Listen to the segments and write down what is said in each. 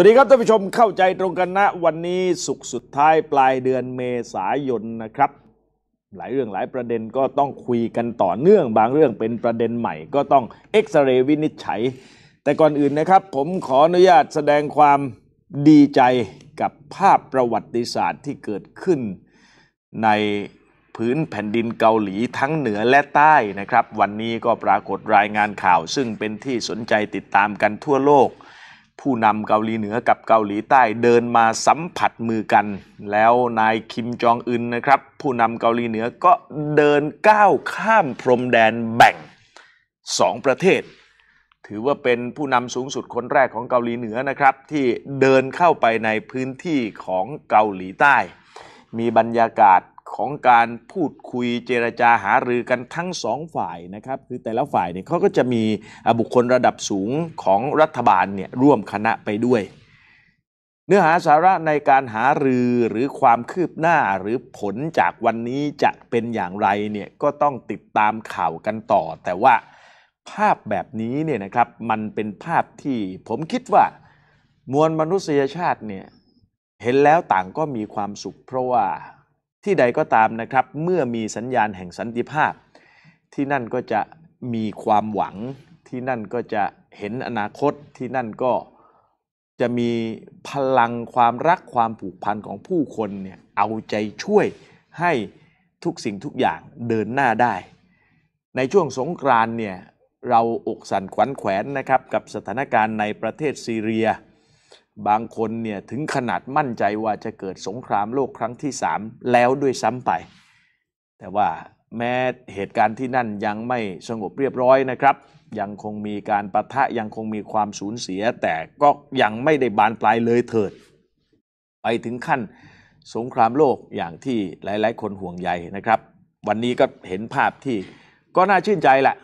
วัสดีครับท่านผู้ชมเข้าใจตรงกันนะ วันนี้สุขสุดท้ายปลายเดือนเมษายน นะครับ หลายเรื่องหลายประเด็นก็ต้องคุยกันต่อเนื่อง บางเรื่องเป็นประเด็นใหม่ ก็ต้องเอ็กซเรย์วินิจฉัย แต่ก่อนอื่นนะครับ ผมขออนุญาตแสดงความดีใจกับภาพประวัติศาสตร์ที่เกิดขึ้น ในพื้นแผ่นดินเกาหลีทั้งเหนือและใต้นะครับ วันนี้ก็ปรากฏรายงานข่าวซึ่งเป็นที่สนใจติดตามกันทั่วโลกผู้นำเกาหลีเหนือกับเกาหลีใต้เดินมาสัมผัสมือกันแล้วนายคิมจองอึนนะครับ ผู้นำเกาหลีเหนือก็เดินก้าวข้ามพรมแดนแบ่งสองประเทศ ถือว่าเป็นผู้นำสูงสุดคนแรกของเกาหลีเหนือนะครับที่เดินเข้าไปในพื้นที่ของเกาหลีใต้ มีบรรยากาศของการพูดคุยเจรจาหารือกันทั้งสองฝ่ายนะครับคือแต่ละฝ่ายเนี่ยเขาก็จะมีบุคคลระดับสูงของรัฐบาลเนี่ยร่วมคณะไปด้วย เนื้อหาสาระในการหารือหรือความคืบหน้าหรือผลจากวันนี้จะเป็นอย่างไรเนี่ยก็ต้องติดตามข่าวกันต่อ แต่ว่าภาพแบบนี้เนี่ยนะครับมันเป็นภาพที่ผมคิดว่า มวลมนุษยชาติเนี่ยเห็นแล้วต่างก็มีความสุข เพราะว่าที่ใดก็ตามนะครับเมื่อมีสัญญาณแห่งสันติภาพที่นั่นก็จะมีความหวังที่นั่นก็จะเห็นอนาคตที่นั่นก็จะมีพลังความรักความผูกพันของผู้คนเนี่ยเอาใจช่วยให้ทุกสิ่งทุกอย่างเดินหน้าได้ ในช่วงสงกรานเนี่ยเราอกสั่นขวัญแขวนนะครับกับสถานการณ์ในประเทศซีเรียบางคนเนี่ยถึงขนาดมั่นใจว่าจะเกิดสงครามโลกครั้งที่สามแล้วด้วยซ้ำไป แต่ว่าแม้เหตุการณ์ที่นั่นยังไม่สงบเรียบร้อยนะครับ ยังคงมีการประทะยังคงมีความสูญเสีย แต่ก็ยังไม่ได้บานปลายเลยเถิด ไปถึงขั้นสงครามโลกอย่างที่หลาย ๆ คนห่วงใยนะครับ วันนี้ก็เห็นภาพที่ก็น่าชื่นใจแหละ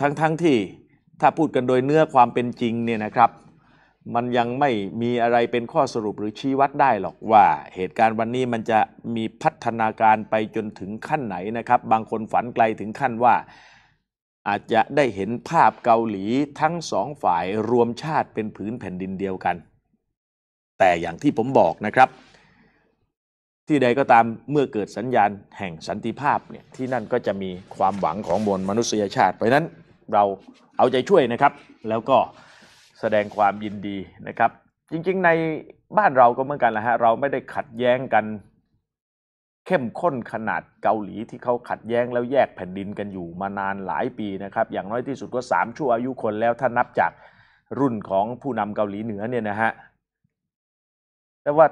ทั้งๆทที่ถ้าพูดกันโดยเนื้อความเป็นจริงเนี่ยนะครับมันยังไม่มีอะไรเป็นข้อสรุปหรือชี้วัดได้หรอกว่า เหตุการณ์วันนี้มันจะมีพัฒนาการไปจนถึงขั้นไหนนะครับ บางคนฝันไกลถึงขั้นว่าอาจจะได้เห็นภาพเกาหลีทั้งสองฝ่ายรวมชาติเป็นผืนแผ่นดินเดียวกัน แต่อย่างที่ผมบอกนะครับ ที่ใดก็ตามเมื่อเกิดสัญญาณแห่งสันติภาพเนี่ยที่นั่นก็จะมีความหวังของมวลมนุษยชาติเพราะนั้น เราเอาใจช่วยนะครับแล้วก็แสดงความยินดีนะครับ จริงๆ ในบ้านเราก็เหมือนกันแหละฮะ เราไม่ได้ขัดแย้งกัน เข้มข้นขนาดเกาหลีที่เขาขัดแย้งแล้วแยกแผ่นดินกันอยู่มานานหลายปีนะครับ อย่างน้อยที่สุดก็สามชั่วอายุคนแล้วถ้านับจากรุ่นของผู้นำเกาหลีเหนือเนี่ยนะฮะ แต่ว่า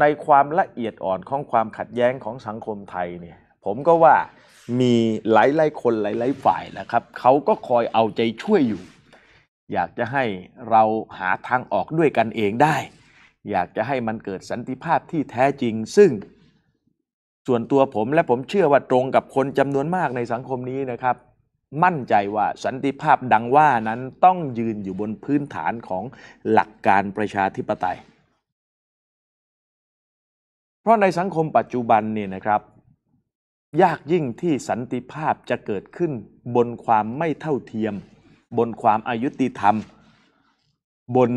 ในความละเอียดอ่อนของความขัดแย้งของสังคมไทยเนี่ย ผมก็ว่ามีหลายๆคนหลายๆฝ่ายนะครับเขาก็คอยเอาใจช่วยอยู่อยากจะให้เราหาทางออกด้วยกันเองได้ อยากจะให้มันเกิดสันติภาพที่แท้จริง ซึ่งส่วนตัวผมและผมเชื่อว่าตรงกับคนจำนวนมากในสังคมนี้นะครับ มั่นใจว่าสันติภาพดังว่านั้นต้องยืนอยู่บนพื้นฐานของหลักการประชาธิปไตย เพราะในสังคมปัจจุบันเนี่ยนะครับ ยากยิ่งที่สันติภาพจะเกิดขึ้นบนความไม่เท่าเทียมบนความอายุติธรรม บน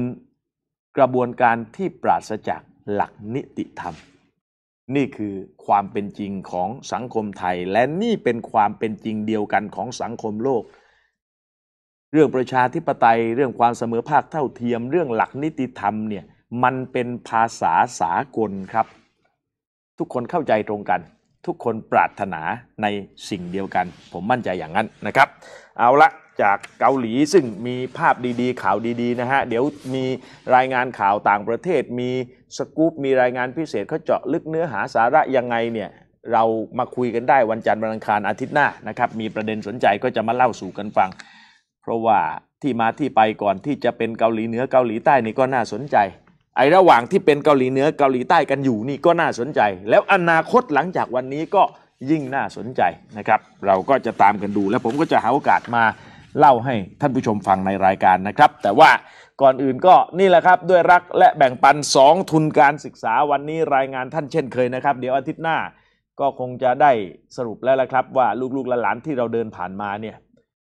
กระบวนการที่ปราศจากหลักนิติธรรม นี่คือความเป็นจริงของสังคมไทย และนี่เป็นความเป็นจริงเดียวกันของสังคมโลก เรื่องประชาธิปไตยเรื่องความเสมอภาคเท่าเทียมเรื่องหลักนิติธรรมเนี่ยมันเป็นภาษาสากลครับ ทุกคนเข้าใจตรงกัน ทุกคนปรารถนาในสิ่งเดียวกัน ผมมั่นใจอย่างนั้นนะครับ เอาละจากเกาหลีซึ่งมีภาพดีๆ ข่าวดีๆนะฮะเดี๋ยวมีรายงานข่าวต่างประเทศมีสกู๊ปมีรายงานพิเศษเขาเจาะลึกเนื้อหาสาระ ยังไงเนี่ยเรามาคุยกันได้วันจันทร์วันอังคารอาทิตย์หน้านะครับมีประเด็นสนใจก็จะมาเล่าสู่กันฟัง เพราะว่าที่มาที่ไปก่อนที่จะเป็นเกาหลีเหนือเกาหลีใต้นี่ก็น่าสนใจ ไอ้ระหว่างที่เป็นเกาหลีเหนือเกาหลีใต้กันอยู่นี่ก็น่าสนใจ แล้วอนาคตหลังจากวันนี้ก็ยิ่งน่าสนใจนะครับ เราก็จะตามกันดู แล้วผมก็จะหาโอกาสมาเล่าให้ท่านผู้ชมฟังในรายการนะครับ แต่ว่าก่อนอื่นก็นี่แหละครับด้วยรักและแบ่งปัน 2 ทุนการศึกษาวันนี้รายงานท่านเช่นเคยนะครับ เดี๋ยวอาทิตย์หน้า ก็คงจะได้สรุปแล้วละครับว่าลูกๆและหลานที่เราเดินผ่านมาเนี่ย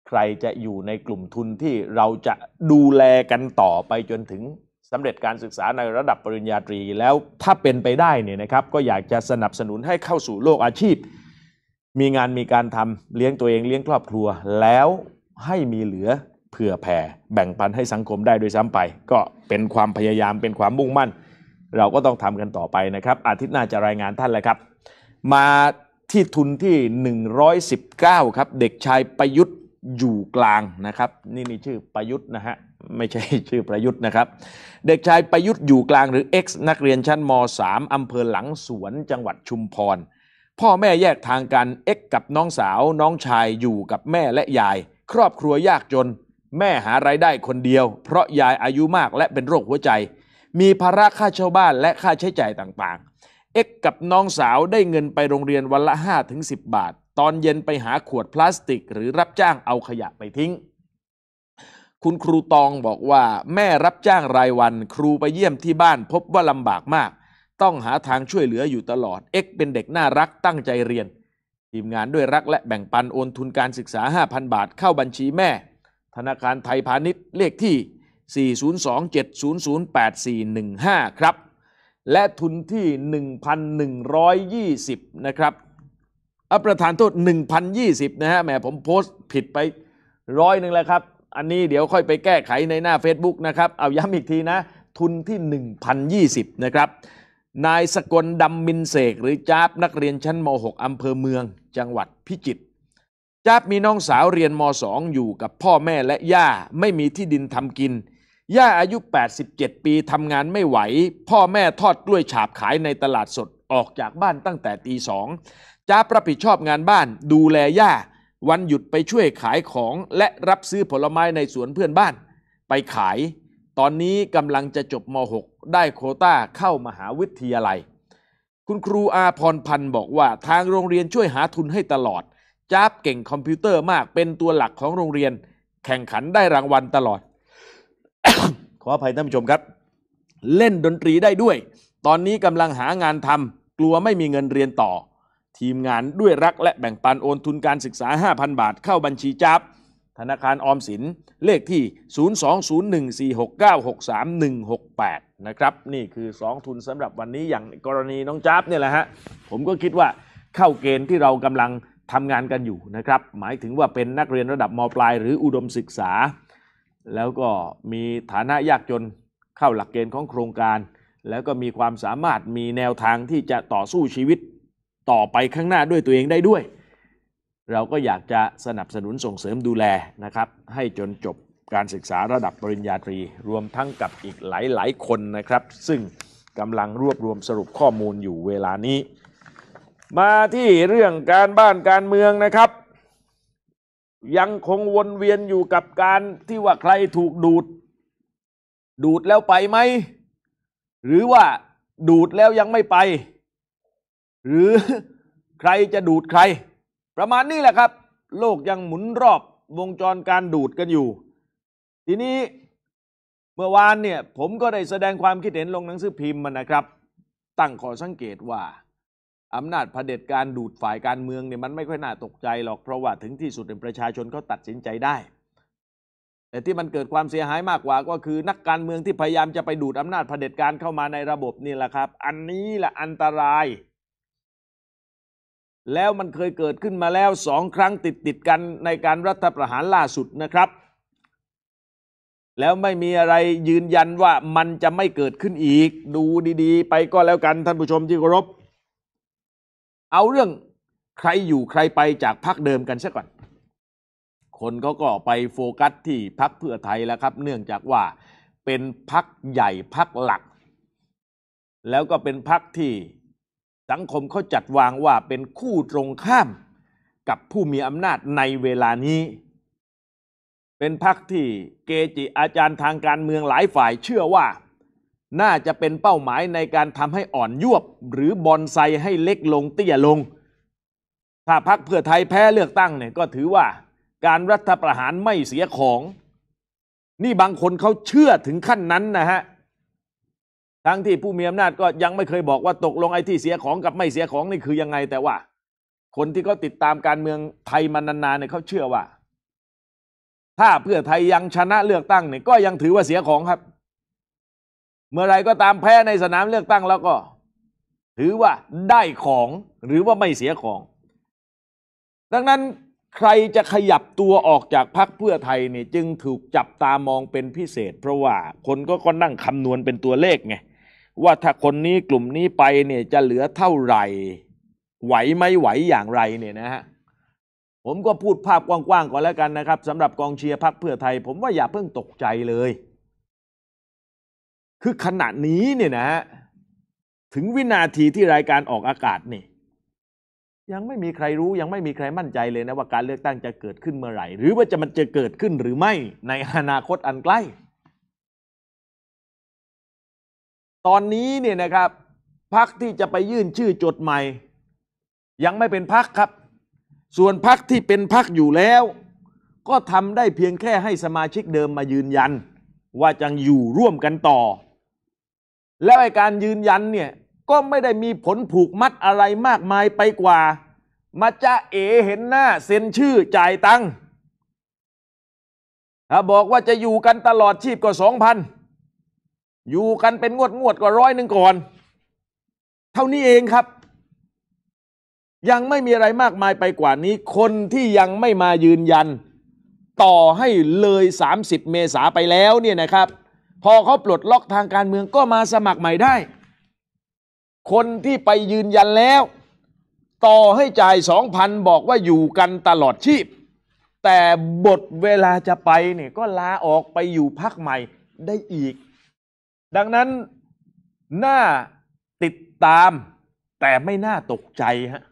ใครจะอยู่ในกลุ่มทุนที่เราจะดูแลกันต่อไปจนถึงสำเร็จการศึกษาในระดับปริญญาตรีแล้วถ้าเป็นไปได้เนี่ยนะครับ ก็อยากจะสนับสนุนให้เข้าสู่โลกอาชีพ มีงานมีการทำเลี้ยงตัวเองเลี้ยงครอบครัวแล้วให้มีเหลือเผื่อแผ่ แบ่งปันให้สังคมได้โดยซ้ำไป ก็เป็นความพยายามเป็นความมุ่งมั่น เราก็ต้องทำกันต่อไปนะครับ อาทิตย์หน้าจะรายงานท่านเลยครับมาที่ทุนที่ 119ครับเด็กชายประยุทธ์อยู่กลางนะครับนี่นี่ชื่อประยุทธ์นะฮะไม่ใช่ชื่อประยุทธ์นะครับเด็กชายประยุทธ์อยู่กลางหรือ X นักเรียนชั้นม .3 อำเภอหลังสวนจังหวัดชุมพร พ่อแม่แยกทางกัน X กับน้องสาวน้องชายอยู่กับแม่และยายครอบครัวยากจน แม่หารายได้คนเดียว เพราะยายอายุมากและเป็นโรคหัวใจ มีภาระค่าเช่าบ้านและค่าใช้จ่ายต่าง ๆ เอ็กกับน้องสาวได้เงินไปโรงเรียนวันละ 5-10 บาท ตอนเย็นไปหาขวดพลาสติกหรือรับจ้างเอาขยะไปทิ้ง คุณครูตองบอกว่า แม่รับจ้างรายวันครูไปเยี่ยมที่บ้านพบว่าลำบากมาก ต้องหาทางช่วยเหลืออยู่ตลอดเอ็กเป็นเด็กน่ารักตั้งใจเรียนทีมงานด้วยรักและแบ่งปันโอนทุนการศึกษา 5,000 บาทเข้าบัญชีแม่ ธนาคารไทยพาณิชย์เลขที่ 402-700-8415 ครับ และทุนที่ 1,120 นะครับอประธานโทษ 1,020 นะฮะแหมผมโพสต์ผิดไปร้อยหนึ่งแล้วครับ อันนี้เดี๋ยวค่อยไปแก้ไขในหน้า Facebook นะครับ เอาย้ำอีกทีนะทุนที่ 1,020 นะครับนายสกลดำมินเสกหรือจ้าบนักเรียนชั้นม .6 อำเภอเมืองจังหวัดพิจิตรจ้าบมีน้องสาวเรียนม .2 อยู่กับพ่อแม่และย่า ไม่มีที่ดินทำกิน ย่าอายุ 87 ปีทำงานไม่ไหว พ่อแม่ทอดกล้วยฉาบขายในตลาดสดออกจากบ้านตั้งแต่ตีสองจ้าบรับผิดชอบงานบ้าน ดูแลย่า วันหยุดไปช่วยขายของและรับซื้อผลไม้ในสวนเพื่อนบ้าน ไปขาย ตอนนี้กำลังจะจบม .6 ได้โคต้าเข้ามหาวิทยาลัย คุณครูอาพรพันธ์บอกว่าทางโรงเรียนช่วยหาทุนให้ตลอดจ้าบเก่งคอมพิวเตอร์มาก เป็นตัวหลักของโรงเรียน แข่งขันได้รางวัลตลอด ขออภัยท่านผู้ชมครับ เล่นดนตรีได้ด้วย ตอนนี้กำลังหางานทำกลัวไม่มีเงินเรียนต่อ ทีมงานด้วยรักและแบ่งปันโอนทุนการศึกษา 5,000 บาทเข้าบัญชีจับธนาคารออมสินเลขที่ 020146963 168นะครับนี่คือ 2 ทุนสำหรับวันนี้อย่างกรณีน้องจ๊าบเนี่ยแหละฮะผมก็คิดว่าเข้าเกณฑ์ที่เรากำลังทำงานกันอยู่นะครับหมายถึงว่าเป็นนักเรียนระดับมปลายหรืออุดมศึกษา แล้วก็มีฐานะยากจนเข้าหลักเกณฑ์ของโครงการ แล้วก็มีความสามารถมีแนวทางที่จะต่อสู้ชีวิตต่อไปข้างหน้าด้วยตัวเองได้ด้วย เราก็อยากจะสนับสนุนส่งเสริมดูแลนะครับให้จนจบการศึกษาระดับปริญญาตรีรวมทั้งกับอีกหลายๆ คนนะครับ ซึ่งกำลังรวบรวมสรุปข้อมูลอยู่เวลานี้ มาที่เรื่องการบ้านการเมืองนะครับ ยังคงวนเวียนอยู่กับการที่ว่าใครถูกดูด ดูดแล้วไปไหมหรือว่าดูดแล้วยังไม่ไป หรือใครจะดูดใคร ประมาณนี้แหละครับ โลกยังหมุนรอบวงจรการดูดกันอยู่ทีนี้เมื่อวานเนี่ยผมก็ได้แสดงความคิดเห็นลงหนังสือพิมพ์มานะครับ ตั้งข้อสังเกตว่าอำนาจเผด็จการดูดฝ่ายการเมืองเนี่ยมันไม่ค่อยน่าตกใจหรอกเพราะว่าถึงที่สุด เป็นประชาชนเขาตัดสินใจได้ แต่ที่มันเกิดความเสียหายมากกว่าก็คือนักการเมืองที่พยายามจะไปดูดอำนาจเผด็จการเข้ามาในระบบนี่แหละครับ อันนี้แหละอันตราย แล้วมันเคยเกิดขึ้นมาแล้วสองครั้งติดติดกันในการรัฐประหารล่าสุดนะครับแล้วไม่มีอะไรยืนยันว่ามันจะไม่เกิดขึ้นอีกดูดีๆ ไปก็แล้วกันท่านผู้ชมที่เคารพเอาเรื่องใครอยู่ใครไปจากพักเดิมกันซะก่อนคนเขาก็ไปโฟกัสที่พักเพื่อไทยแล้วครับ เนื่องจากว่าเป็นพักใหญ่พักหลัก แล้วก็เป็นพักที่สังคมเขาจัดวางว่าเป็นคู่ตรงข้ามกับผู้มีอำนาจในเวลานี้เป็นพักที่เกจิอาจารย์ทางการเมืองหลายฝ่ายเชื่อว่า น่าจะเป็นเป้าหมายในการทำให้อ่อนยวบ หรือบอนไซให้เล็กลง เตี้ยลง ถ้าพักเพื่อไทยแพ้เลือกตั้งเนี่ยก็ถือว่า การรัฐประหารไม่เสียของ นี่บางคนเขาเชื่อถึงขั้นนั้นนะฮะทั้งที่ผู้มีอำนาจก็ยังไม่เคยบอกว่าตกลงไอ้ที่เสียของกับไม่เสียของนี่คือยังไงแต่ว่า คนที่เขาติดตามการเมืองไทยมานานๆเนี่ยเขาเชื่อว่าถ้าเพื่อไทยยังชนะเลือกตั้งเนี่ยก็ยังถือว่าเสียของครับ เมื่อไรก็ตามแพ้ในสนามเลือกตั้งแล้วก็ ถือว่าได้ของหรือว่าไม่เสียของ ดังนั้นใครจะขยับตัวออกจากพรรคเพื่อไทยเนี่ยจึงถูกจับตามองเป็นพิเศษเพราะว่าคนก็ก็นั่งคำนวณเป็นตัวเลขไง ว่าถ้าคนนี้กลุ่มนี้ไปเนี่ยจะเหลือเท่าไหร่ไหวไม่ไหวอย่างไร เนี่ยนะฮะผมก็พูดภาพกว้าง ๆก่อนแล้วกันนะครับสำหรับกองเชียร์พักเพื่อไทย ผมว่าอย่าเพิ่งตกใจเลย คือขณะนี้เนี่ยนะฮะถึงวินาทีที่รายการออกอากาศนี่ยังไม่มีใครรู้ยังไม่มีใครมั่นใจเลยนะว่าการเลือกตั้งจะเกิดขึ้นเมื่อไหร่ หรือว่าจะมันจะเกิดขึ้นหรือไม่ในอนาคตอันใกล้ ตอนนี้เนี่ยนะครับพักที่จะไปยื่นชื่อจดใหม่ยังไม่เป็นพักครับส่วนพักที่เป็นพักอยู่แล้ว ก็ทำได้เพียงแค่ให้สมาชิกเดิมมายืนยัน ว่าจังอยู่ร่วมกันต่อ แล้วการยืนยันเนี่ย ก็ไม่ได้มีผลผูกมัดอะไรมากมายไปกว่ามาจะาเอเห็นหน้าเซ็นชื่อจ่ายตังค์บอกว่าจะอยู่กันตลอดชีพก็สองพันอยู่กันเป็นงวดงวดก็ร้อยหนึ่งก่อน เท่านี้เองครับยังไม่มีอะไรมากมายไปกว่านี้ คนที่ยังไม่มายืนยัน ต่อให้เลย 30 เมษาไปแล้วเนี่ยนะครับ พอเขาปลดล็อกทางการเมืองก็มาสมัครใหม่ได้ คนที่ไปยืนยันแล้ว ต่อให้จ่ายสองพันบอกว่าอยู่กันตลอดชีพ แต่บทเวลาจะไปเนี่ยก็ลาออกไปอยู่พักใหม่ได้อีก ดังนั้นน่าติดตามแต่ไม่น่าตกใจฮะ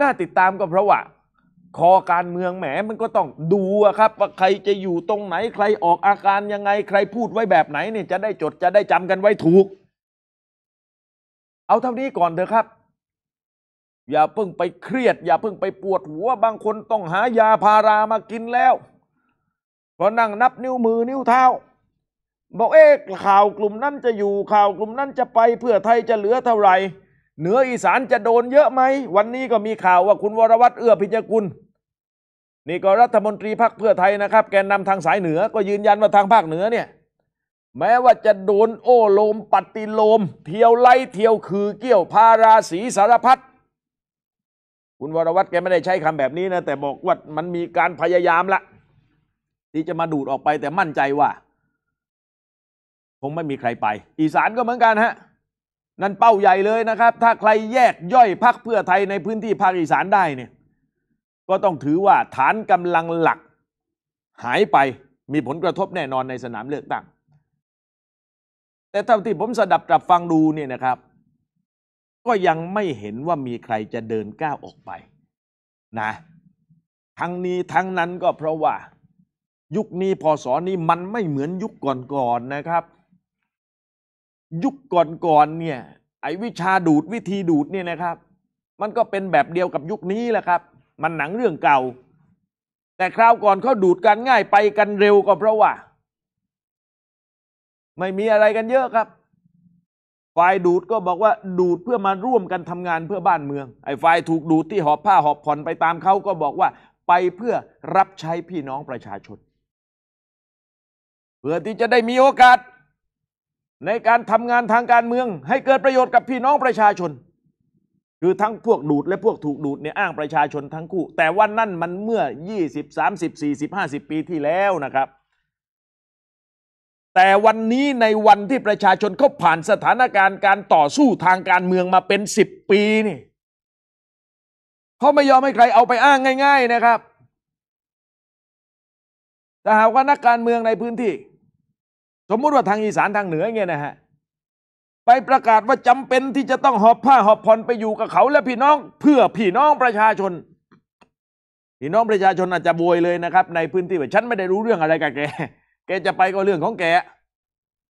น่าติดตามก็เพราะว่าคอการเมืองแหมมันก็ต้องดูครับ ว่าใครจะอยู่ตรงไหนใครออกอาการยังไงใครพูดไว้แบบไหนเนี่ยจะได้จดจะได้จำกันไว้ถูก เอาเท่านี้ก่อนเถอะครับ อย่าเพิ่งไปเครียด อย่าเพิ่งไปปวดหัวบางคนต้องหายาพารามากินแล้วพะนั่งนับนิ้วมือนิ้วเท้าบอกเอ๊ะข่าวกลุ่มนั้นจะอยู่ข่าวกลุ่มนั้นจะไปเพื่อไทยจะเหลือเท่าไหร่เหนืออีสานจะโดนเยอะไหม วันนี้ก็มีข่าวว่าคุณวรวัตรเอื้อพิจกุล นี่ก็รัฐมนตรีพักเพื่อไทยนะครับ แกนนำทางสายเหนือก็ยืนยันว่าทางภาคเหนือเนี่ย แม้ว่าจะโดนโอ้โลมปฏิโลมเที่ยวไล่เที่ยวคือเกี่ยวพาราศีสารพัดคุณวรวัตรแกไม่ได้ใช้คำแบบนี้นะแต่บอกว่ามันมีการพยายามละที่จะมาดูดออกไปแต่มั่นใจว่าคงไม่มีใครไป อีสานก็เหมือนกันฮะนั่นเป้าใหญ่เลยนะครับ ถ้าใครแยกย่อยพักเพื่อไทยในพื้นที่ภาคอีสานได้เนี่ย ก็ต้องถือว่าฐานกำลังหลัก หายไปมีผลกระทบแน่นอนในสนามเลือกตั้งแต่เท่าที่ผมสดับกลับฟังดูเนี่ยนะครับ ก็ยังไม่เห็นว่ามีใครจะเดินก้าวออกไป นะ ทั้งนี้ทั้งนั้นก็เพราะว่ายุคนี้พศนี้มันไม่เหมือนยุคก่อนๆนนะครับยุคก่อนๆเนี่ย ไอ้วิชาดูดวิธีดูดเนี่ยนะครับ มันก็เป็นแบบเดียวกับยุคนี้แหละครับ มันหนังเรื่องเก่า แต่คราวก่อนเขาดูดกันง่ายไปกันเร็วก็เพราะว่า ไม่มีอะไรกันเยอะครับฝ่ายดูดก็บอกว่าดูดเพื่อมาร่วมกันทำงานเพื่อบ้านเมือง ไอ้ฝ่ายถูกดูดที่หอบผ้าหอบผ่อนไปตามเขาก็บอกว่าไปเพื่อรับใช้พี่น้องประชาชน เพื่อที่จะได้มีโอกาสในการทำงานทางการเมืองให้เกิดประโยชน์กับพี่น้องประชาชน คือทั้งพวกดูดและพวกถูกดูดเนี่ยอ้างประชาชนทั้งคู่ แต่ว่านั่นมันเมื่อ 20 30 40 50ปีที่แล้วนะครับ แต่วันนี้ในวันที่ประชาชนเขาผ่านสถานการณ์การต่อสู้ทางการเมืองมาเป็น10ปีนี่เขาไม่ยอมให้ใครเอาไปอ้างง่าย ๆนะครับแต่หากว่านักการเมืองในพื้นที่สมมุติว่าทางอีสานทางเหนือเงี้ยนะฮะไปประกาศว่าจำเป็นที่จะต้องหอบผ้าหอบผ่อนไปอยู่กับเขาและพี่น้อง เพื่อพี่น้องประชาชนพี่น้องประชาชนอาจจะบวยเลยนะครับ ในพื้นที่แบบฉันไม่ได้รู้เรื่องอะไรกับแกแกจะไปก็เรื่องของแก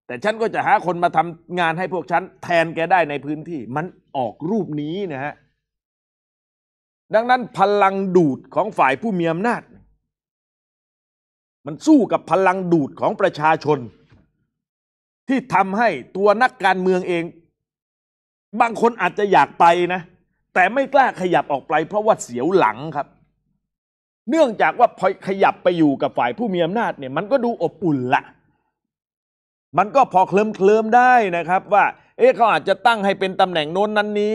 แต่ฉันก็จะหาคนมาทำงานให้พวกฉันแทนแกได้ในพื้นที่ มันออกรูปนี้นะฮะดังนั้นพลังดูดของฝ่ายผู้มีอำนาจ มันสู้กับพลังดูดของประชาชนที่ทำให้ตัวนักการเมืองเอง บางคนอาจจะอยากไปนะ แต่ไม่กล้าขยับออกไปเพราะว่าเสียวหลังครับ เนื่องจากว่าพอขยับไปอยู่กับฝ่ายผู้มีอำนาจเนี่ย มันก็ดูอบอุ่นละมันก็พอเคลิมเคลิมได้นะครับว่า เอ๊ะเขาอาจจะตั้งให้เป็นตำแหน่งโน้นนั้นนี้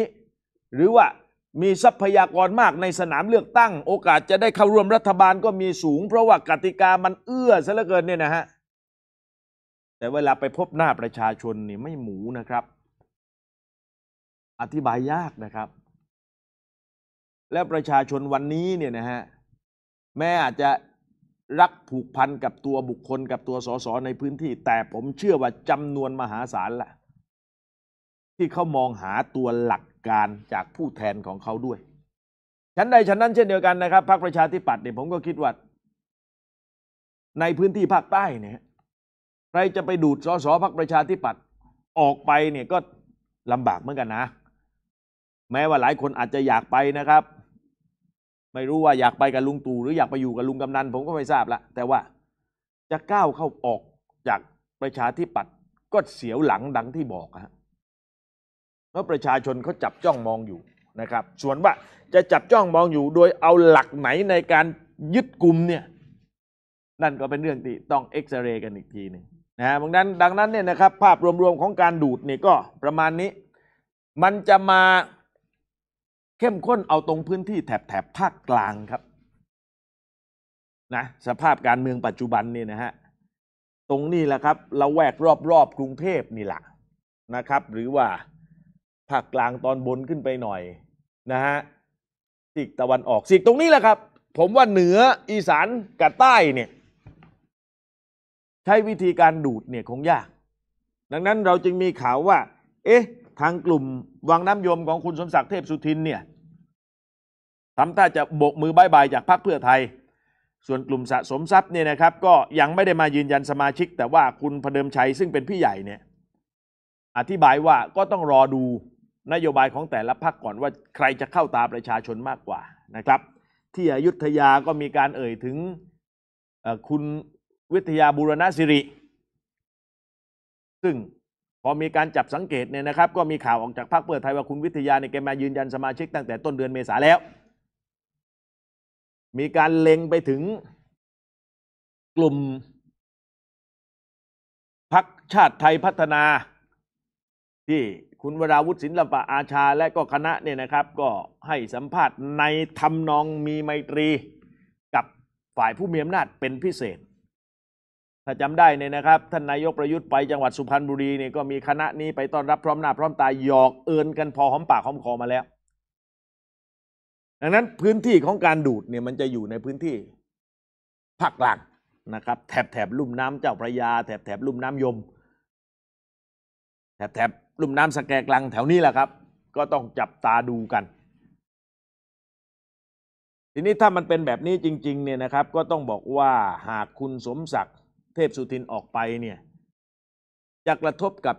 หรือว่ามีทรัพยากรมากในสนามเลือกตั้ง โอกาสจะได้เข้าร่วมรัฐบาลก็มีสูง เพราะว่ากติกามันเอื้อซะเหลือเกินเนี่ยนะฮะแต่เวลาไปพบหน้าประชาชนนี่ไม่หมูนะครับ อธิบายยากนะครับ และประชาชนวันนี้เนี่ยนะฮะ แม้อาจจะรักผูกพันกับตัวบุคคลกับตัวสสในพื้นที่ แต่ผมเชื่อว่าจำนวนมหาศาลละ่ะ ที่เขามองหาตัวหลักการจากผู้แทนของเขาด้วย ฉันใดฉันนั้นเช่นเดียวกันนะครับพรรคประชาธิปัตย์เนี่ยผมก็คิดว่าในพื้นที่ภาคใต้เนี่ยใครจะไปดูดสสพักประชาธิปัตย์ออกไปเนี่ยก็ลำบากเหมือนกันนะแม้ว่าหลายคนอาจจะอยากไปนะครับ ไม่รู้ว่าอยากไปกับลุงตู่หรืออยากไปอยู่กับลุงกำนันผมก็ไม่ทราบละแต่ว่าจะก้าวเข้าออกจากประชาธิปัตย์ก็เสียวหลังดังที่บอกฮะเพราะประชาชนเขาจับจ้องมองอยู่นะครับส่วนว่าจะจับจ้องมองอยู่โดยเอาหลักไหนในการยึดกลุ่มเนี่ยนั่นก็เป็นเรื่องที่ต้องเอ็กซเรย์กันอีกทีหนึ่งนะฮะดังนั้นดังนั้นเนี่ยนะครับภาพรวม ๆ ของการดูดเนี่ยก็ประมาณนี้ มันจะมาเข้มข้นเอาตรงพื้นที่แถบแถบภาคกลางครับนะสภาพการเมืองปัจจุบันนี่นะฮะตรงนี้แหละครับ เราแวกรอบๆกรุงเทพนี่แหละนะครับ หรือว่า ภาคกลางตอนบนขึ้นไปหน่อยนะฮะสิกตะวันออกสิกตรงนี้แหละครับ ผมว่าเหนืออีสานกับใต้เนี่ยช้วิธีการดูดเนี่ยคงยาก ดังนั้นเราจึงมีข่าวว่า เอ๊ะ ทางกลุ่มวังน้ำยมของคุณสมศักดิ์เทพสุทินเนี่ย ทำท่าจะโบกมือบายบายจากพรรคเพื่อไทย ส่วนกลุ่มสะสมทรัพย์เนี่ยนะครับ ก็ยังไม่ได้มายืนยันสมาชิก แต่ว่าคุณพเดิมชัยซึ่งเป็นพี่ใหญ่เนี่ย อธิบายว่าก็ต้องรอดูนโยบายของแต่ละพรรคก่อนว่าใครจะเข้าตาประชาชนมากกว่านะครับ ที่อยุธยา ก็มีการเอ่ยถึงคุณวิทยาบูรณะสิริ ซึ่งพอมีการจับสังเกตเนี่ยนะครับ ก็มีข่าวออกจากพรรคเพื่อไทยว่าคุณวิทยาเนี่ยแกมายืนยันสมาชิกตั้งแต่ต้นเดือนเมษาแล้ว มีการเล็งไปถึงกลุ่มพรรคชาติไทยพัฒนาที่คุณวราวุฒิศิลปะอาชาและก็คณะเนี่ยนะครับ ก็ให้สัมภาษณ์ในทำนองมีไมตรีกับฝ่ายผู้มีอำนาจเป็นพิเศษถ้าจำได้เนี่ยนะครับท่านนายกประยุทธ์ไปจังหวัดสุพรรณบุรีเนี่ยก็มีคณะนี้ไปต้อนรับพร้อมหน้า พร้อมตาหยอกเอินกันพอหอมปากหอมคอมาแล้วดังนั้นพื้นที่ของการดูดเนี่ยมันจะอยู่ในพื้นที่ภาคกลางนะครับ แถบแถบลุ่มน้ำเจ้าพระยา แถบแถบลุ่มน้ำยม แถบแถบลุ่มน้ำสแกกลังแถวนี้แหละครับ ก็ต้องจับตาดูกัน ทีนี้ถ้ามันเป็นแบบนี้จริง ๆ เนี่ยนะครับ ก็ต้องบอกว่าหากคุณสมศักดิ์ทพสุทินออกไปเนี่ยจะกระทบกับ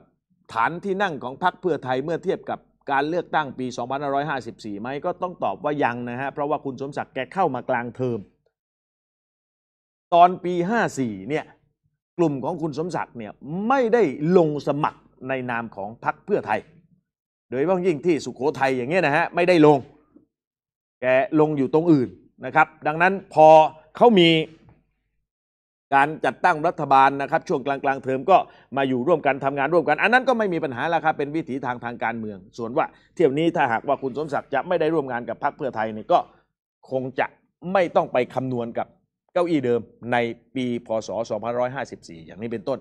ฐานที่นั่งของพรรคเพื่อไทยเมื่อเทียบกับการเลือกตั้งปี 2554ไหมก็ต้องตอบว่ายังนะฮะเพราะว่าคุณสมศักดิ์แกเข้ามากลางเทอม ตอนปี 54เนี่ยกลุ่มของคุณสมศักดิ์เนี่ยไม่ได้ลงสมัครในนามของพรรคเพื่อไทย โดยเฉพาะยิ่งที่สุขโขทัยอย่างเงี้ยนะฮะไม่ได้ลงแกลงอยู่ตรงอื่นนะครับ ดังนั้นพอเขามีการจัดตั้งรัฐบาลนะครับ ช่วงกลางกลางเทอมก็มาอยู่ร่วมกันทำงานร่วมกัน อันนั้นก็ไม่มีปัญหาแล้วครับ เป็นวิถีทางทางการเมือง ส่วนว่าเที่ยวนี้ถ้าหากว่าคุณสมศักดิ์จะไม่ได้ร่วมงานกับพรรคเพื่อไทยเนี่ยก็คงจะไม่ต้องไปคำนวณกับเก้าอี้เดิมในปีพศ2554 อย่างนี้เป็นต้น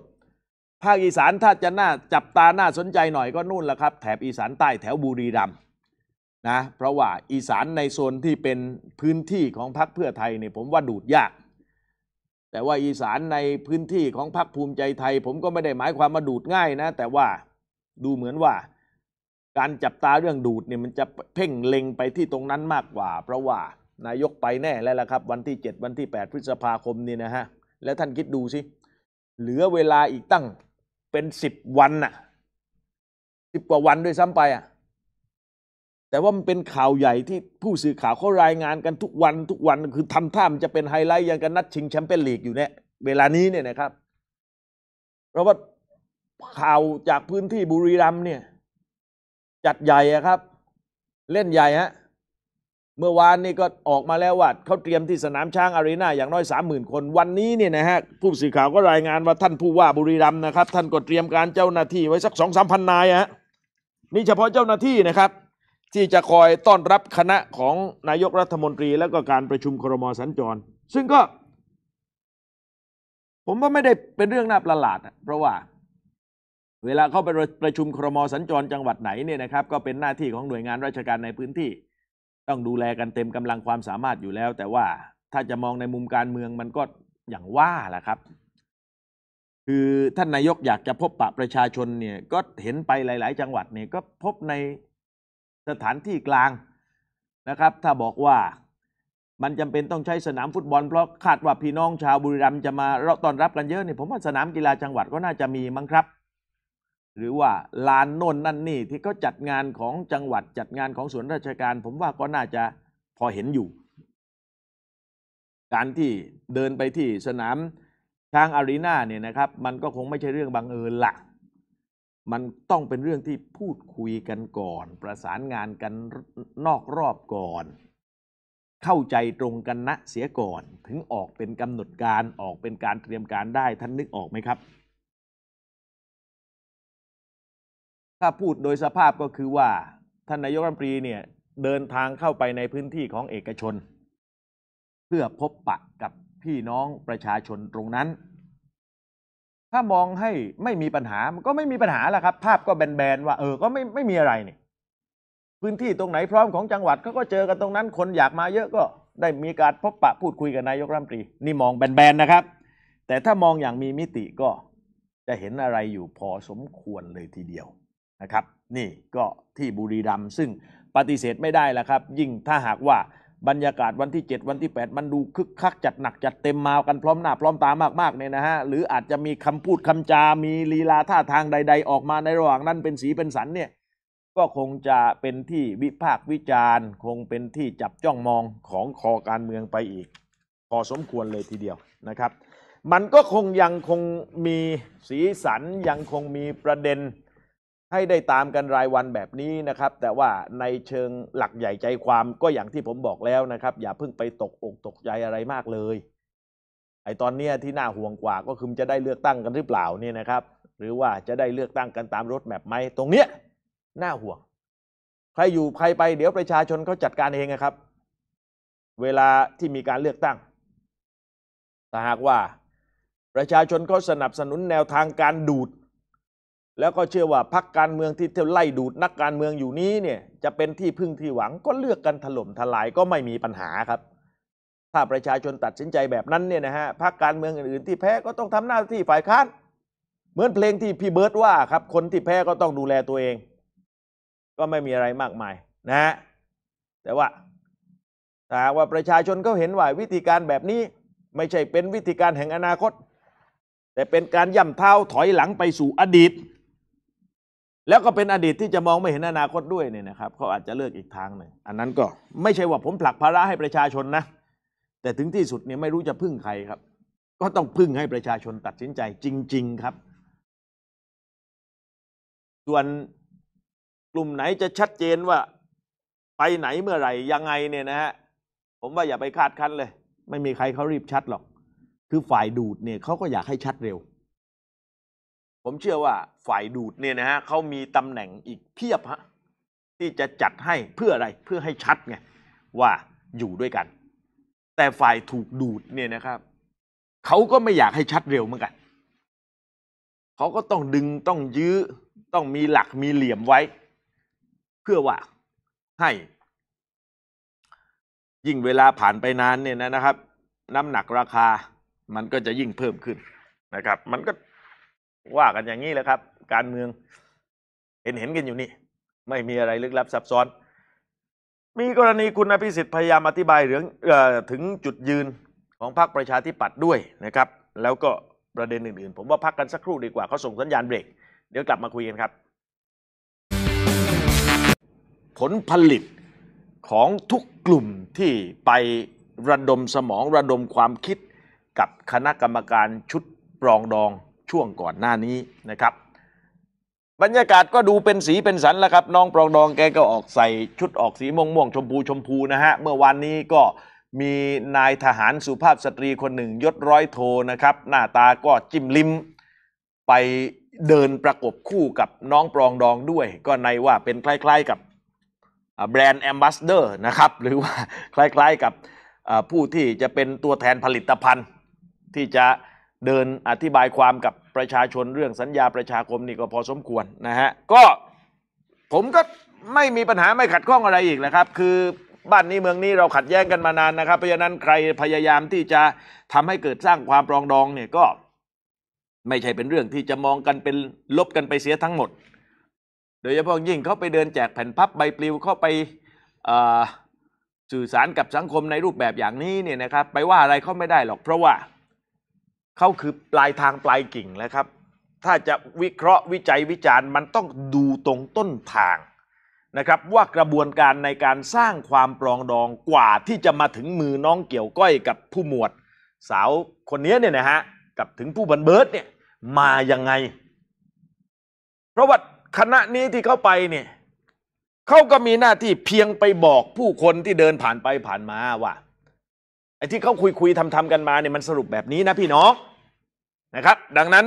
ภาคอีสานถ้าจะน่าจับตาน่าสนใจหน่อยก็นู่นละครับ แถบอีสานใต้แถวบุรีรัมย์นะเพราะว่าอีสานในโซนที่เป็นพื้นที่ของพรรคเพื่อไทยเนี่ยผมว่าดูดยากแต่ว่าอีสานในพื้นที่ของพรรคภูมิใจไทย ผมก็ไม่ได้หมายความมาดูดง่ายนะ แต่ว่าดูเหมือนว่าการจับตาเรื่องดูดเนี่ยมันจะเพ่งเล็งไปที่ตรงนั้นมากกว่า เพราะว่า นายกไปแน่แล้วล่ะครับ วันที่ 7 วันที่ 8 พฤษภาคมนี่นะฮะ แล้วท่านคิดดูสิ เหลือเวลาอีกตั้งเป็น 10 วันน่ะ 10 กว่าวันด้วยซ้ำไปอ่ะแต่ว่ามันเป็นข่าวใหญ่ที่ผู้สื่อข่าวเขารายงานกันทุกวันทุกวันคือทำท่ามันจะเป็นไฮไลท์ยังกันนัดชิงแชมเปี้ยนลีกอยู่เนี่ย เวลานี้เนี่ยนะครับ เพราะว่าข่าวจากพื้นที่บุรีรัมย์เนี่ย จัดใหญ่ครับ เล่นใหญ่ฮะ เมื่อวานนี่ก็ออกมาแล้วว่าเขาเตรียมที่สนามช้างอารีนาอย่างน้อยสามหมื่นคนวันนี้เนี่ยนะฮะผู้สื่อข่าว ก็รายงานว่าท่านผู้ว่าบุรีรัมย์นะครับ ท่านก็เตรียมการเจ้าหน้าที่ ไว้สักสองสามพันนายฮะนี่เฉพาะเจ้าหน้าที่นะครับที่จะคอยต้อนรับคณะของนายกรัฐมนตรีและก็การประชุมครมสัญจร ซึ่งก็ ผมว่าไม่ได้เป็นเรื่องน่าประหลาดเพราะว่า เวลาเข้าไปประชุมครมสัญจร จังหวัดไหนเนี่ยนะครับก็เป็นหน้าที่ของหน่วยงานราชการในพื้นที่ ต้องดูแลกันเต็มกำลังความสามารถอยู่แล้ว แต่ว่าถ้าจะมองในมุมการเมืองมันก็อย่างว่าแหละครับ คือท่านนายกอยากจะพบปะประชาชนเนี่ย ก็เห็นไปหลาย ๆ จังหวัดเนี่ยก็พบในถานที่กลางนะครับ ถ้าบอกว่ามันจำเป็นต้องใช้สนามฟุตบอลเพราะคาดว่าพี่น้องชาวบุรีรัมย์จะมาเราต้อนรับกันเยอะนี่ผมว่าสนามกีฬาจังหวัดก็น่าจะมีมั้งครับ หรือว่าลานโน่นนั่นนี่ที่เขาจัดงานของจังหวัดจัดงานของส่วนราชการ ผมว่าก็น่าจะพอเห็นอยู่ การที่เดินไปที่สนามช้างอารีนาเนี่ยนะครับ มันก็คงไม่ใช่เรื่องบังเอิญละมันต้องเป็นเรื่องที่พูดคุยกันก่อน ประสานงานกันนอกรอบก่อน เข้าใจตรงกันนะเสียก่อนถึงออกเป็นกำหนดการออกเป็นการเตรียมการได้ท่านนึกออกไหมครับ ถ้าพูดโดยสภาพก็คือว่าท่านนายกรัฐมนตรีเนี่ยเดินทางเข้าไปในพื้นที่ของเอกชน เพื่อพบปะกับพี่น้องประชาชนตรงนั้นถ้ามองให้ไม่มีปัญหามันก็ไม่มีปัญหาแล้วครับ ภาพก็แบน ๆ ว่าเออก็ไม่ไม่มีอะไรนี่ พื้นที่ตรงไหนพร้อมของจังหวัดเขาก็เจอกันตรงนั้น คนอยากมาเยอะก็ได้มีการพบปะพูดคุยกับนายกรัฐมนตรี นี่มองแบน ๆ นะครับ แต่ถ้ามองอย่างมีมิติก็จะเห็นอะไรอยู่พอสมควรเลยทีเดียวนะครับ นี่ก็ที่บุรีรัมย์ซึ่งปฏิเสธไม่ได้แล้วครับ ยิ่งถ้าหากว่าบรรยากาศวันที่ 7 วันที่ 8 มันดูคึกคักจัดหนักจัดเต็มมากันพร้อมหน้า พร้อมตามากๆเนี่ยนะฮะหรือ อาจจะมีคำพูดคำจามีลีลาท่าทางใดๆ ออกมาในระหว่าง นั้นเป็นสีเป็นสันเนี่ยก็คงจะเป็นที่วิพากษ์วิจารณ์ คงเป็นที่จับจ้องมองของคอการเมืองไปอีก พอสมควรเลยทีเดียวนะครับ มันก็คงยังคงมีสีสัน ยังคงมีประเด็นให้ได้ตามกันรายวันแบบนี้นะครับแต่ว่าในเชิงหลักใหญ่ใจความก็อย่างที่ผมบอกแล้วนะครับ อย่าเพิ่งไปตกอกตกใจอะไรมากเลย ไอตอนนี้ที่น่าห่วงกว่าก็คือจะได้เลือกตั้งกันหรือเปล่าเนี่ยนะครับ หรือว่าจะได้เลือกตั้งกันตามรถแมพไหม ตรงเนี้ยน่าห่วง ใครอยู่ใครไปเดี๋ยวประชาชนเขาจัดการเองนะครับ เวลาที่มีการเลือกตั้งแต่หากว่าประชาชนเขาสนับสนุนแนวทางการดูดแล้วก็เชื่อว่าพักการเมืองที่เที่ยวไล่ดูดนักการเมืองอยู่นี้เนี่ย จะเป็นที่พึ่งที่หวังก็เลือกกันถล่มทลายก็ไม่มีปัญหาครับ ถ้าประชาชนตัดสินใจแบบนั้นเนี่ยนะฮะพักการเมืองอื่นๆที่แพ้ก็ต้องทำหน้าที่ฝ่ายค้านเหมือนเพลงที่พี่เบิร์ตว่าครับ คนที่แพ้ก็ต้องดูแลตัวเอง ก็ไม่มีอะไรมากมายนะฮะแต่ว่าถ้าว่าประชาชนเขาเห็นว่าวิธีการแบบนี้ ไม่ใช่เป็นวิธีการแห่งอนาคต แต่เป็นการย่ำเท้าถอยหลังไปสู่อดีตแล้วก็เป็นอดีตที่จะมองไม่เห็นอนาคตด้วยเนี่ยนะครับเขาอาจจะเลือกอีกทางหนึ่งอันนั้นก็ไม่ใช่ว่าผมผลักภาระให้ประชาชนนะ แต่ถึงที่สุดเนี่ยไม่รู้จะพึ่งใครครับ ก็ต้องพึ่งให้ประชาชนตัดสินใจจริง ๆ ครับ ส่วนกลุ่มไหนจะชัดเจนว่าไปไหนเมื่อไหร่ยังไงเนี่ยนะฮะผมว่าอย่าไปคาดคั้นเลย ไม่มีใครเขารีบชัดหรอก คือฝ่ายดูดเนี่ยเขาก็อยากให้ชัดเร็วผมเชื่อว่าฝ่ายดูดเนี่ยนะฮะเขามีตำแหน่งอีกเพียบฮะที่จะจัดให้เพื่ออะไรเพื่อให้ชัดไงว่าอยู่ด้วยกัน แต่ฝ่ายถูกดูดเนี่ยนะครับเขาก็ไม่อยากให้ชัดเร็วเหมือนกันเขาก็ต้องดึงต้องยื้อ ต้องมีหลักมีเหลี่ยมไว้ เพื่อว่าให้ ยิ่งเวลาผ่านไปนานเนี่ยนะครับ น้ำหนักราคา มันก็จะยิ่งเพิ่มขึ้นนะครับ มันก็ว่ากันอย่างนี้แหละครับ การเมืองเห็นเห็นกันอยู่นี่ ไม่มีอะไรลึกลับซับซ้อน มีกรณีคุณอภิสิทธิ์พยายามอธิบายเรื่องถึงจุดยืนของพรรคประชาธิปัตย์ด้วยนะครับ แล้วก็ประเด็นอื่นๆผมว่าพักกันสักครู่ดีกว่าเขาส่งสัญญาณเบรกเดี๋ยวกลับมาคุยกันครับ ผลผลิตของทุกกลุ่มที่ไประดมสมองระดมความคิดกับคณะกรรมการชุดปรองดองช่วงก่อนหน้านี้นะครับ บรรยากาศก็ดูเป็นสีเป็นสันแล้วครับน้องปรองดองแกก็ออกใส่ชุดออกสีม่วงม่วงชมพูชมพูนะฮะเมื่อวานนี้ก็มีนายทหารสุภาพสตรีคน หนึ่งยศร้อยโทนะครับ หน้าตาก็จิ้มลิ้ม ไปเดินประกบคู่กับน้องปรองดองด้วย ก็ในว่าเป็นคล้ายๆกับแบรนด์แอมบาสเดอร์นะครับหรือว่าคล้ายๆกับผู้ที่จะเป็นตัวแทนผลิตภัณฑ์ ที่จะเดินอธิบายความกับประชาชนเรื่องสัญญาประชาคมนี่ก็พอสมควรนะฮะก็ผมก็ไม่มีปัญหาไม่ขัดข้องอะไรอีกนะครับ คือบ้านนี้เมืองนี้เราขัดแย้งกันมานานนะครับเพราะฉะนั้นใครพยายามที่จะทำให้เกิดสร้างความปรองดอง เนี่ยก็ ไม่ใช่เป็นเรื่องที่จะมองกันเป็นลบกันไปเสียทั้งหมด โดยเฉพาะยิ่งเขาไปเดินแจกแผ่นพับใบปลิวเข้าไปสื่อสารกับสังคมในรูปแบบอย่างนี้เนี่ยนะครับ ไปว่าอะไรเขาไม่ได้หรอกเพราะว่าเขาคือ ปลายทางปลายกิ่งแล้วครับ ถ้าจะวิเคราะห์วิจัยวิจารณ์มันต้องดูตรงต้นทางนะครับ ว่ากระบวนการในการสร้างความปรองดองกว่าที่จะมาถึงมือน้องเกี่ยว ก้อยกับผู้หมวด สาวคนนี้เนี่ยนะฮะกับถึงผู้บันเบิร์ดเนี่ยมายังไง เพราะว่าคณะนี้ที่เข้าไปเนี่ยเขาก็มีหน้าที่เพียงไปบอกผู้คนที่เดินผ่านไปผ่านมาว่าไอ้ที่เขาคุยคุยทำทำกันมาเนี่ยมันสรุปแบบนี้นะพี่น้องนะครับดังนั้น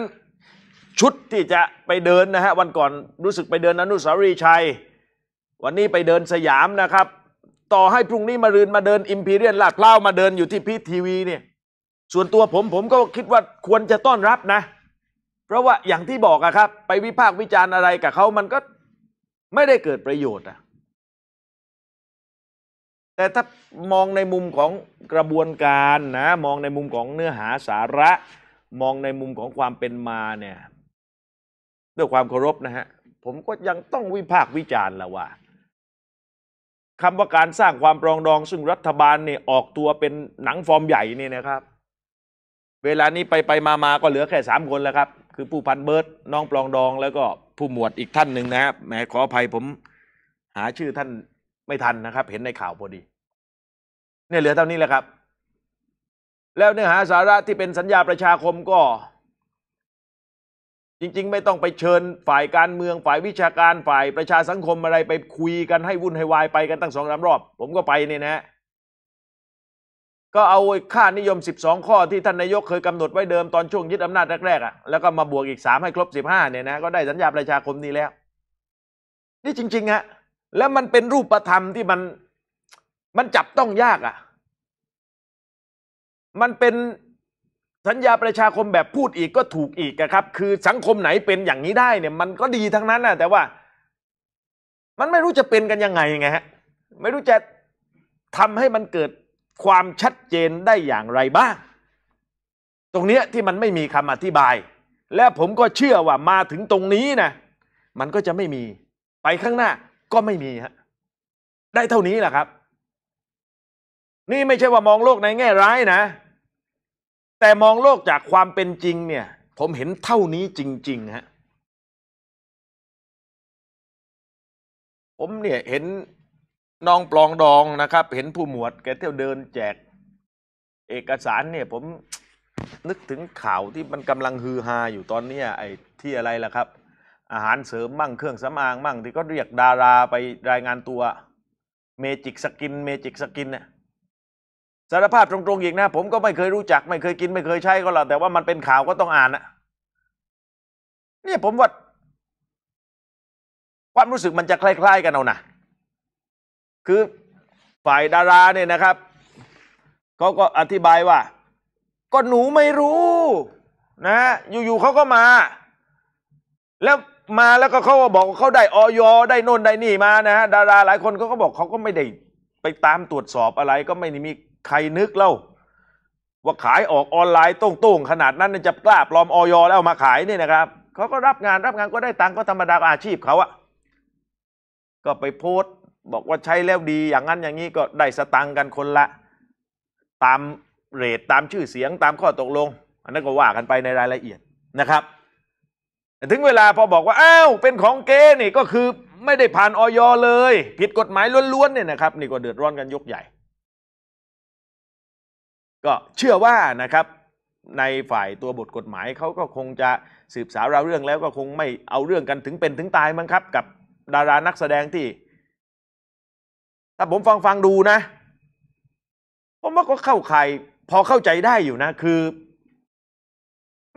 ชุดที่จะไปเดินนะฮะวันก่อนรู้สึกไปเดินอนุสาวรีย์ชัย วันนี้ไปเดินสยามนะครับ ต่อให้พรุ่งนี้มารืน มาเดินอิมพีเรียนลาดพล้ามาเดินอยู่ที่พีทีวีเนี่ย ส่วนตัวผมผมก็คิดว่าควรจะต้อนรับนะ เพราะว่าอย่างที่บอกอะครับไปวิพากษ์วิจารณ์อะไรกับเขามันก็ไม่ได้เกิดประโยชน์อะแต่ถ้ามองในมุมของกระบวนการนะมองในมุมของเนื้อหาสาระมองในมุมของความเป็นมาเนี่ย ด้วยความเคารพนะฮะผมก็ยังต้องวิพากษ์วิจารณ์ละว่าคำว่าการสร้างความปรองดองซึ่งรัฐบาลเนี่ยออกตัวเป็นหนังฟอร์มใหญ่นี่นะครับ เวลานี้ไปไปมามาก็เหลือแค่สามคนแล้วครับ คือผู้พันเบิร์ตน้องปรองดองแล้วก็ผู้หมวดอีกท่านหนึ่งนะครับแหมขออภัยผม หาชื่อท่านไม่ทันนะครับ เห็นในข่าวพอดีเนี่ยเหลือเท่านี้แหละครับแล้วเนื้อหาสาระที่เป็นสัญญาประชาคมก็ จริงๆ ไม่ต้องไปเชิญฝ่ายการเมืองฝ่ายวิชาการฝ่ายประชาสังคมอะไรไปคุยกันให้วุ่นให้วายไปกันตั้งสองสารอบ ผมก็ไปเนี่ยนะ ก็เอาค่านิยม 12 ข้อที่ท่านนายกเคยกำหนดไว้เดิม ตอนช่วงยึดอำนาจแรกๆอ่ะแล้วก็มาบวกอีก 3 ให้ครบ 15 เนี่ยนะ ก็ได้สัญญาประชาคมนี้แล้วนี่จริง ๆฮะ แล้วมันเป็นรูปธรรมที่มันมันจับต้องยากอ่ะมันเป็นสัญญาประชาคมแบบพูดอีกก็ถูกอีกครับ คือสังคมไหนเป็นอย่างนี้ได้เนี่ย มันก็ดีทั้งนั้นนะแต่ว่า มันไม่รู้จะเป็นกันยังไงไงฮะไม่รู้จะทำให้มันเกิดความชัดเจนได้อย่างไรบ้าง ตรงเนี้ยที่มันไม่มีคำอธิบาย และผมก็เชื่อว่ามาถึงตรงนี้นะมันก็จะไม่มีไปข้างหน้า ก็ไม่มีฮะได้เท่านี้แหละครับ นี่ไม่ใช่ว่ามองโลกในแง่ร้ายนะแต่มองโลกจากความเป็นจริงเนี่ย ผมเห็นเท่านี้จริง ๆ ฮะ ผมเนี่ย เห็นน้องปลองดองนะครับ เห็นผู้หมวดแกเที่ยวเดินแจกเอกสารเนี่ยผมนึกถึงข่าวที่มันกำลังฮือฮาอยู่ตอนนี้ไอ้ที่อะไรล่ะครับ อาหารเสริมมั่งเครื่องสำอางมั่งที่ก็เรียกดาราไปรายงานตัว เมจิกสกินเมจิกสกินเนี่ยสารภาพตรงๆอีกนะผมก็ไม่เคยรู้จักไม่เคยกินไม่เคยใช้ก็แล้วแต่ว่ามันเป็นข่าวก็ต้องอ่านนะเนี่ยผมว่า ความรู้สึกมันจะคล้ายๆ กันเอานะคือฝ่ายดาราเนี่ยนะครับเขาก็อธิบายว่า ก็หนูไม่รู้ นะอยู่ๆเขาก็มา แล้วมาแล้วก็เขาบอกเขาได้อยอได้นนได้นี่มานะฮะดาราหลายคนเขาก็บอกเขาก็ไม่ได้ไปตามตรวจสอบอะไรก็ไม่มีใครนึกเล่าว่าขายออกออนไลน์ต้งตงขนาดนั้นจะกล้าปลอมออยแล้วมาขายนี่นะครับ เขาก็รับงานรับงานก็ได้ตังก็ธรรมดาอาชีพเขาอะก็ไปโพสบอกว่าใช้แล้วดีอย่างนั้นอย่างนี้ก็ได้สตังกันคนละ ตามเรทตามชื่อเสียงตามข้อตกลง อันนั้นก็ว่ากันไปในรายละเอียดนะครับถึงเวลาพอบอกว่าอ้าวเป็นของเกนี่ ก็คือไม่ได้ผ่านออยเลย ผิดกฎหมายล้วนๆเนี่ยนะครับนี่ก็เดือดร้อนกันยกใหญ่ก็เชื่อว่านะครับ ในฝ่ายตัวบทกฎหมายเขาก็คงจะสืบสาวราวเรื่องแล้วก็คงไม่เอาเรื่องกันถึงเป็นถึงตายมั้งครับกับ ดารานักแสดงที่ถ้าผมฟังฟังดูนะ ผมว่าก็เข้าใครพอเข้าใจได้อยู่นะ คือ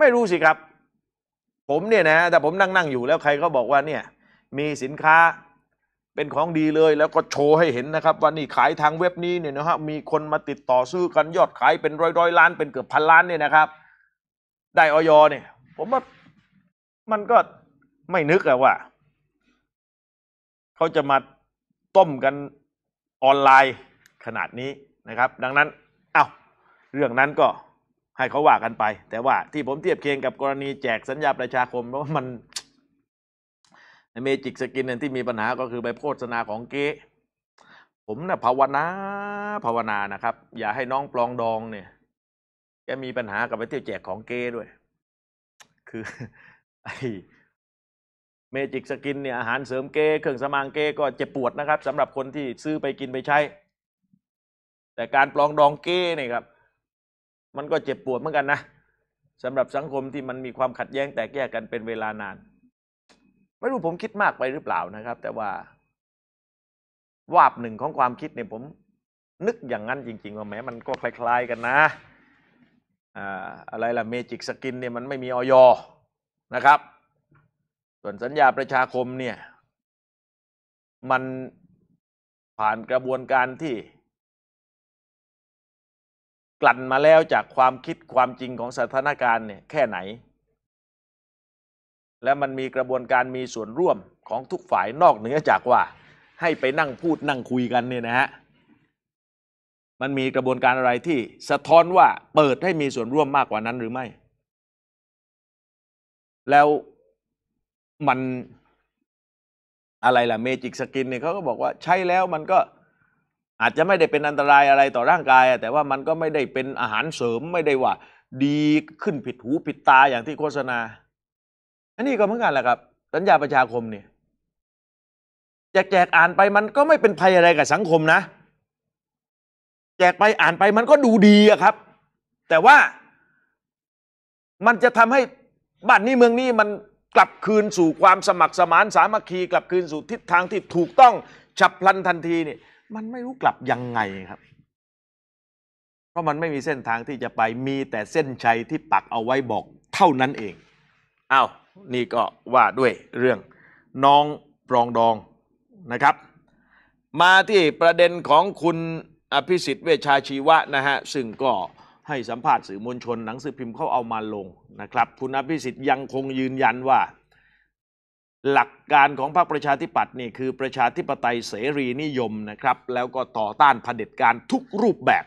ไม่รู้สิครับ ผมเนี่ยนะ แต่ผมนั่งนั่งอยู่แล้วใครก็บอกว่าเนี่ย มีสินค้าเป็นของดีเลย แล้วก็โชว์ให้เห็นนะครับว่านี่ขายทางเว็บนี้เนี่ยนะฮะมีคนมาติดต่อซื้อกันยอดขายเป็นร้อยร้อยล้านเป็นเกือบพันล้านเนี่ยนะครับ ได้ออยเนี่ย ผมว่ามันก็ไม่นึกอะว่าเขาจะมาต้มกันออนไลน์ขนาดนี้นะครับ ดังนั้น เอา้าเรื่องนั้นก็ให้เขาว่ากันไป แต่ว่าที่ผมเทียบเคียงกับกรณีแจกสัญญาประชาคมเพราะมันเมจิกสกินเนี่ยที่มีปัญหาก็คือไปโฆษณาของเก๊ผมนะ่ะ ภาวนาภาวนานะครับ อย่าให้น้องปลองดองเนี่ยแกมีปัญหากับไปเที่ยวแจกของเก๊ด้วย คือ ไอเมจิกสกิน เนี่ยอาหารเสริมเก้เครื่องสมางเก้ก็เจ็บปวดนะครับสำหรับคนที่ซื้อไปกินไปใช้ แต่การปลองดองเก้เนี่ยครับ มันก็เจ็บปวดเหมือนกันนะสำหรับสังคมที่มันมีความขัดแย้งแตกแยกกันเป็นเวลานานไม่รู้ผมคิดมากไปหรือเปล่านะครับ แต่ว่าวาบหนึ่งของความคิดเนี่ยผมนึกอย่างนั้นจริงๆ ว่าแม้มันก็คล้ายๆกันนะอะไรล่ะเมจิกสกินเนี่ยมันไม่มีออยนะครับ ส่วนสัญญาประชาคมเนี่ย มันผ่านกระบวนการที่ กลั่นมาแล้วจากความคิดความจริงของสถานการณ์เนี่ยแค่ไหนและมันมีกระบวนการมีส่วนร่วมของทุกฝ่ายนอกเหนือจากว่า ให้ไปนั่งพูดนั่งคุยกันเนี่ยนะฮะ มันมีกระบวนการอะไรที่สะท้อนว่า เปิดให้มีส่วนร่วมมากกว่านั้นหรือไม่ แล้วมันอะไรล่ะเมจิกสกิน เนี่ยเขาก็บอกว่าใช้แล้วมันก็อาจจะไม่ได้เป็นอันตรายอะไรต่อร่างกาย แต่ว่ามันก็ไม่ได้เป็นอาหารเสริมไม่ได้ว่าดีขึ้นผิดหู ผิดตาอย่างที่โฆษณาอันนี้ก็เหมือนกันแหละครับ สัญญาประชาคมเนี่ยแจกแจกอ่านไปมัน ก็ไม่เป็นภัยอะไรกับสังคมนะแจกไปอ่านไปมันก็ดูดีอะครับ แต่ว่า มันจะทำให้บ้านนี้เมืองนี้มันกลับคืนสู่ความสมัครสมานสามัคคีกลับคืนสู่ทิศทางที่ถูกต้อง ฉับพลันทันทีนี่มันไม่รู้กลับยังไงครับ เพราะมันไม่มีเส้นทางที่จะไปมีแต่เส้นชัยที่ปักเอาไว้บอกเท่านั้นเองอา้าวนี่ก็ว่าด้วยเรื่องน้องปรองดองนะครับ มาที่ประเด็นของคุณอภิสิทธิ์เวชาชีวะ นะฮะซึ่งก็ให้สัมภาษณ์สื่อมวลชนหนังสือพิมพ์เขาเอามาลงนะครับคุณอภิสิทธิ์ยังคงยืนยันว่า หลักการของพรรคประชาธิปัตย์นี่คือประชาธิปไตยเสรีนิยมนะครับ แล้วก็ต่อต้านเผด็จการทุกรูปแบบ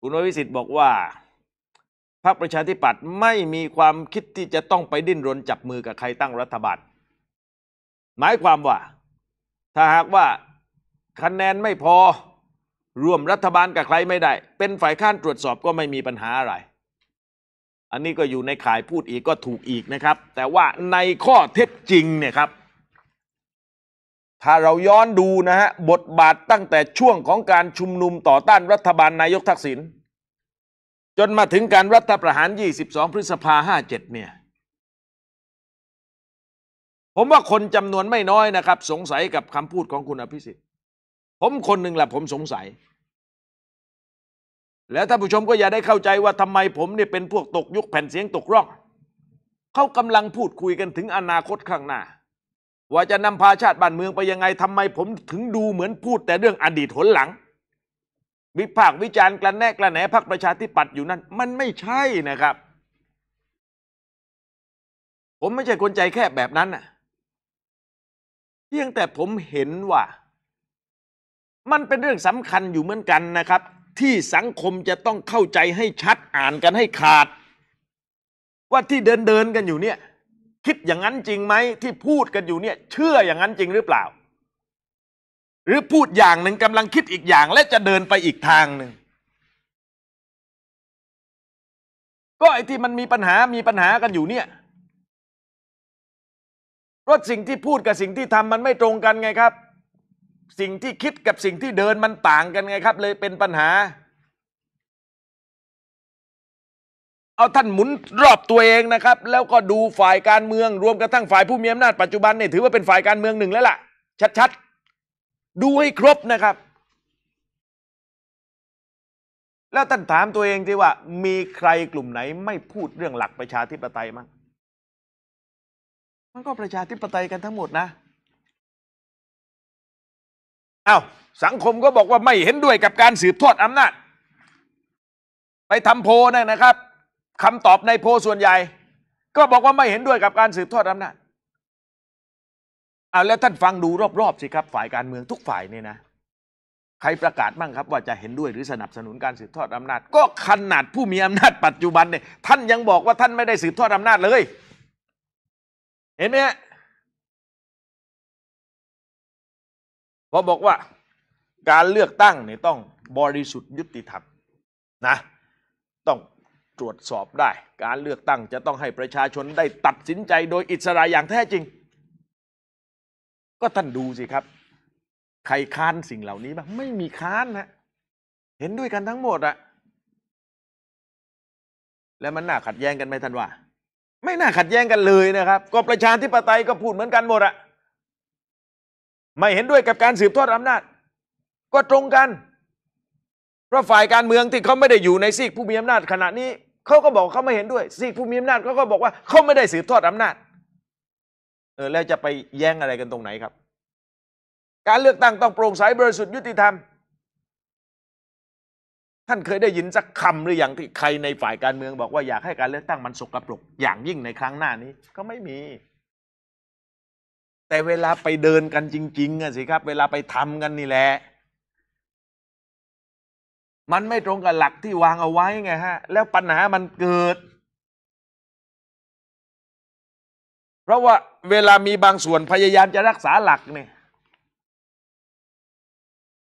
คุณอภิสิทธิ์บอกว่าพรรคประชาธิปัตย์ไม่มีความคิดที่จะต้องไปดิ้นรนจับมือกับใครตั้งรัฐบาลหมายความว่า ถ้าหากว่าคะแนนไม่พอร่วมรัฐบาลกับใครไม่ได้ เป็นฝ่ายค้านตรวจสอบก็ไม่มีปัญหาอะไร อันนี้ก็อยู่ในข่ายพูดอีกก็ถูกอีกนะครับ แต่ว่าในข้อเท็จจริงเนี่ยครับ ถ้าเราย้อนดูนะฮะ บทบาทตั้งแต่ช่วงของการชุมนุมต่อต้านรัฐบาลนายกทักษิณจนมาถึงการรัฐประหาร 22พฤษภา57เนี่ย ผมว่าคนจำนวนไม่น้อยนะครับ สงสัยกับคำพูดของคุณอภิสิทธิ์ผมคนหนึ่งแหละผมสงสัย แล้วท่านผู้ชมก็อย่าได้เข้าใจว่าทำไมผมเนี่ยเป็นพวกตก ยุคแผ่นเสียงตกร่องเขากำลังพูดคุยกันถึงอนาคตข้างหน้า ว่าจะนำพาชาติบ้านเมืองไปยังไงทำไมผมถึงดูเหมือนพูดแต่เรื่องอดีตหนหลังวิพากษ์วิจารณ์กระแนกกระแหนพรรคประชาธิปัตย์อยู่นั่นมันไม่ใช่นะครับ ผมไม่ใช่คนใจแคบแบบนั้นนะเพียงแต่ผมเห็นว่า มันเป็นเรื่องสำคัญอยู่เหมือนกันนะครับ ที่สังคมจะต้องเข้าใจให้ชัดอ่านกันให้ขาด ว่าที่เดินเดินกันอยู่เนี่ย คิดอย่างนั้นจริงไหมที่พูดกันอยู่เนี่ย เชื่ออย่างนั้นจริงหรือเปล่าหรือพูดอย่างหนึ่งกำลังคิดอีกอย่างและจะเดินไปอีกทางหนึ่งก็ไอ้ที่มันมีปัญหามีปัญหากันอยู่เนี่ยเพราะสิ่งที่พูดกับสิ่งที่ทำมันไม่ตรงกันไงครับ สิ่งที่คิดกับสิ่งที่เดินมันต่างกันไงครับเลยเป็นปัญหา เอาท่านหมุนรอบตัวเองนะครับ แล้วก็ดูฝ่ายการเมือง รวมกระทั่งฝ่ายผู้มีอำนาจปัจจุบันเนี่ยถือว่าเป็นฝ่ายการเมืองหนึ่งแล้วล่ะ ชัด ๆดูให้ครบนะครับ แล้วท่านถามตัวเองส่ว่า มีใครกลุ่มไหนไม่พูดเรื่องหลักประชาธิปไตยมั้งมันก็ประชาธิปไตยกันทั้งหมดนะอา้าวสังคมก็บอกว่าไม่เห็นด้วยกับการสืบทอดอำนาจไปทำโพนะนะครับคำตอบในโพส่วนใหญ่ ก็บอกว่าไม่เห็นด้วยกับการสืบทอดอำนาจเอาแล้วท่านฟังดูรอบๆสิครับ ฝ่ายการเมืองทุกฝ่ายเนี่ยนะ ใครประกาศบ้างครับว่าจะเห็นด้วยหรือสนับสนุนการสืบทอดอำนาจ ก็ขนาดผู้มีอำนาจปัจจุบันเนี่ย ท่านยังบอกว่าท่านไม่ได้สืบทอดอำนาจเลย เห็นไหมฮะพอบอกว่าการเลือกตั้งเนี่ยต้องบริสุทธิ์ยุติธรรมนะ ต้องตรวจสอบได้ การเลือกตั้งจะต้องให้ประชาชนได้ตัดสินใจโดยอิสระอย่างแท้จริงก็ท่านดูสิครับ ใครค้านสิ่งเหล่านี้บ้างไม่มีค้านนะเห็นด้วยกันทั้งหมดอะแล้วมันน่าขัดแย้งกันไหมท่านว่า ไม่น่าขัดแย้งกันเลยนะครับ ก็ประชาธิปไตยก็พูดเหมือนกันหมดอะไม่เห็นด้วยกับการสืบทอดอำนาจ ก็ตรงกันเพราะฝ่ายการเมืองที่เขาไม่ได้อยู่ในซีกผู้มีอำนาจขณะนี้เขาก็บอกเขาไม่เห็นด้วยซีกผู้มีอำนาจเขาก็บอกว่าเขาไม่ได้สืบทอดอำนาจออแล้วจะไปแย้งอะไรกันตรงไหนครับ การเลือกตั้งต้อง โปร่งใสบริสุทธิ์ยุติธรรม ท่านเคยได้ยินสักคำหรืออย่างที่ใครในฝ่ายการเมืองบอกว่าอยากให้การเลือกตั้งมันสกปรกอย่างยิ่งในครั้งหน้านี้ ก็ไม่มี แต่เวลาไปเดินกันจริงๆอะสิครับ เวลาไปทำกันนี่แหละมันไม่ตรงกับหลักที่วางเอาไว้ไงฮะ แล้วปัญหามันเกิดพราะว่าเวลามีบางส่วนพยายามจะรักษาหลักเนี่ย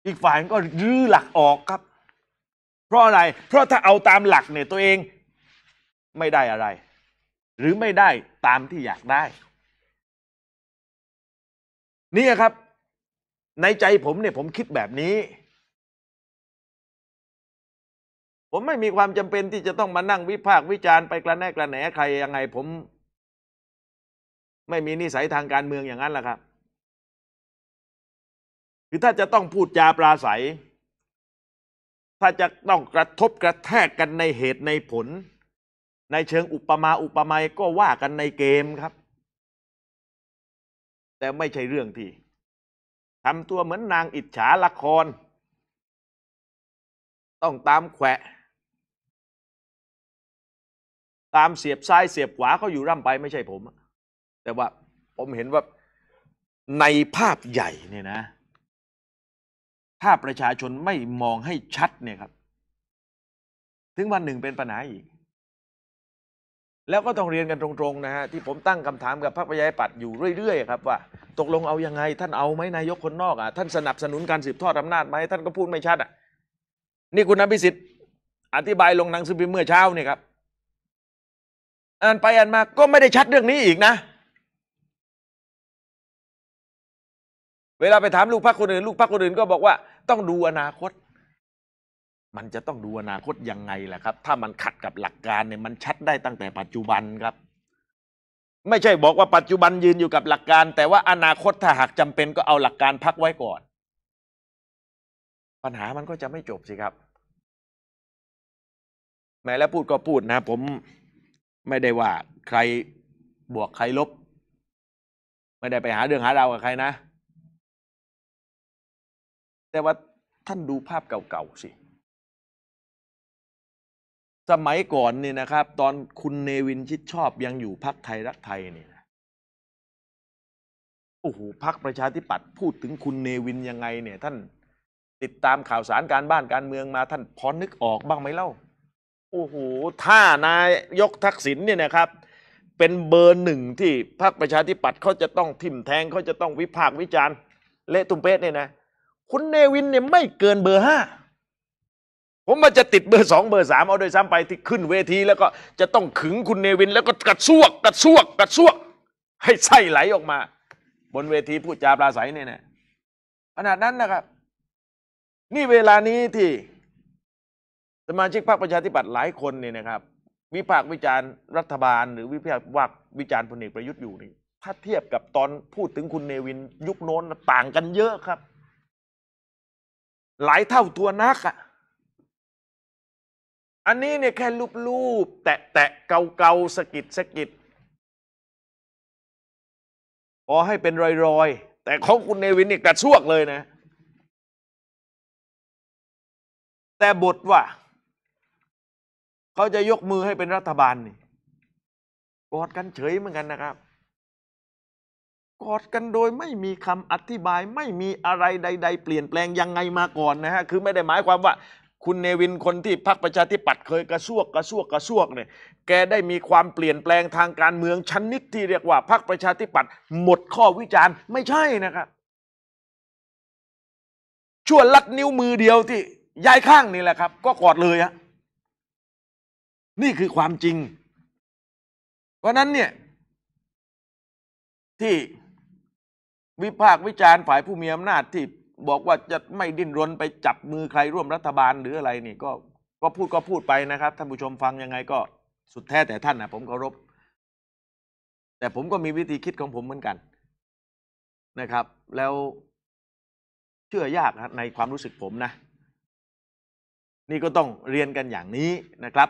อีกฝ่ายก็รื้อหลักออกครับ เพราะอะไร เพราะถ้าเอาตามหลักเนี่ยตัวเองไม่ได้อะไร หรือไม่ได้ตามที่อยากได้นี่ครับ ในใจผมเนี่ย ผมคิดแบบนี้ ผมไม่มีความจำเป็นที่จะต้องมานั่งวิพากษ์วิจารณ์ไปกระแนกกระแหนใครยังไงผมไม่มีนิสัยทางการเมืองอย่างนั้นแหละครับ คือถ้าจะต้องพูดจาปราศัย ถ้าจะต้องกระทบกระแทกกันในเหตุในผล ในเชิงอุปมาอุปไมยก็ว่ากันในเกมครับ แต่ไม่ใช่เรื่องที่ ทำตัวเหมือนนางอิจฉาละคร ต้องตามแขวะ ตามเสียบซ้าย เสียบขวาเขาอยู่ร่ำไปไม่ใช่ผมอะแต่ว่าผมเห็นว่าในภาพใหญ่เนี่ยนะ ภาพประชาชนไม่มองให้ชัดเนี่ยครับ ถึงวันหนึ่งเป็นปัญหาอีก แล้วก็ต้องเรียนกันตรงๆ นะฮะ ที่ผมตั้งคำถามกับพรรคประชาธิปัตย์อยู่เรื่อยๆ ครับว่าตกลงเอายังไง ท่านเอาไหมนายกคนนอกอ่ะ ท่านสนับสนุนการสืบทอดอานาจไหมท่านก็พูดไม่ชัดอ่ะนี่คุณอภิสิทธิ์อธิบายลงหนังสือพิมพ์เมื่อเช้าเนี่ยครับ อ่านไปอ่านมาก็ไม่ได้ชัดเรื่องนี้อีกนะเวลาไปถามลูกพักคนอื่นลูกพักคนอื่นก็บอกว่าต้องดูอนาคต มันจะต้องดูอนาคตยังไงล่ะครับ ถ้ามันขัดกับหลักการเนี่ยมันชัดได้ตั้งแต่ปัจจุบันครับ ไม่ใช่บอกว่าปัจจุบันยืนอยู่กับหลักการแต่ว่าอนาคตถ้าหากจำเป็นก็เอาหลักการพักไว้ก่อน ปัญหามันก็จะไม่จบสิครับ แม้แล้วพูดก็พูดนะผมไม่ได้ว่าใครบวกใครลบไม่ได้ไปหาเรื่องหาราวกับใครนะแต่ว่าท่านดูภาพเก่าๆสิ สมัยก่อนเนี่ยนะครับ ตอนคุณเนวินชิดชอบยังอยู่พักไทยรักไทยเนี่ยโอ้โหพักประชาธิปัตย์พูดถึงคุณเนวินยังไงเนี่ยท่านติดตามข่าวสารการบ้านการเมืองมาท่านพอนึกออกบ้างไหมเล่าโอ้โหถ้านายยกทักษิณเนี่ยนะครับ เป็นเบอร์หนึ่งที่พรรคประชาธิปัตย์เขาจะต้องทิมแทงเขาจะต้องวิพากษ์วิจารณ์เละตุ้มเป๊ะเนี่ยนะคุณเนวินเนี่ยไม่เกินเบอร์ห้าผมมันจะติดเบอร์สองเบอร์สามเอาโดยซ้ำไปที่ขึ้นเวทีแล้วก็จะต้องขึงคุณเนวินแล้วก็กระซวกกระซวกกระซวก ให้ไส้ไหลออกมา บนเวทีพูดจาปราศัยเนี่ยนะขนาดนั้นนะครับ นี่เวลานี้ที่ สมาชิกพรรคประชาธิปัตย์หลายคนเนี่ยนะครับ วิพากษ์วิจารณ์รัฐบาลหรือวิพากษ์วักวิจารณ์พลเอกประยุทธ์อยู่นี่ถ้าเทียบกับตอนพูดถึงคุณเนวินยุคโน้นต่างกันเยอะครับหลายเท่าตัวนักอ่ะ อันนี้เนี่ยแค่รูปๆแตะแตะเกาเกาสกิดสกิดพอให้เป็นรอยรอยแต่ของคุณเนวินนี่กระชวกเลยนะ แต่บทว่าเขาจะยกมือให้เป็นรัฐบาลนี่กอดกันเฉยเหมือนกันนะครับกอดกันโดยไม่มีคำอธิบายไม่มีอะไรใด ๆ เปลี่ยนแปลงยังไงมาก่อนนะฮะคือไม่ได้หมายความว่า คุณเนวินคนที่พรรคประชาธิปัตย์เคยกระซวกกระซวกกระซวกเนี่ย แกได้มีความเปลี่ยนแปลงทางการเมืองชั้นนิดที่เรียกว่าพรรคประชาธิปัตย์หมดข้อวิจารณ์ ไม่ใช่นะครับชั่วลัดนิ้วมือเดียวที่ย้ายข้างนี่แหละครับ ก็กอดเลยฮะนี่คือความจริงเพราะนั้นเนี่ยที่วิพากษ์วิจารณ์ฝ่ายผู้มีอำนาจที่บอกว่าจะไม่ดิ้นรนไปจับมือใครร่วมรัฐบาลหรืออะไรนี่ก็ก็พูดก็พูดไปนะครับท่านผู้ชมฟังยังไงก็สุดแท้แต่ท่านนะผมเคารพแต่ผมก็มีวิธีคิดของผมเหมือนกันนะครับ แล้วเชื่อยากในความรู้สึกผมนะ นี่ก็ต้องเรียนกันอย่างนี้นะครับ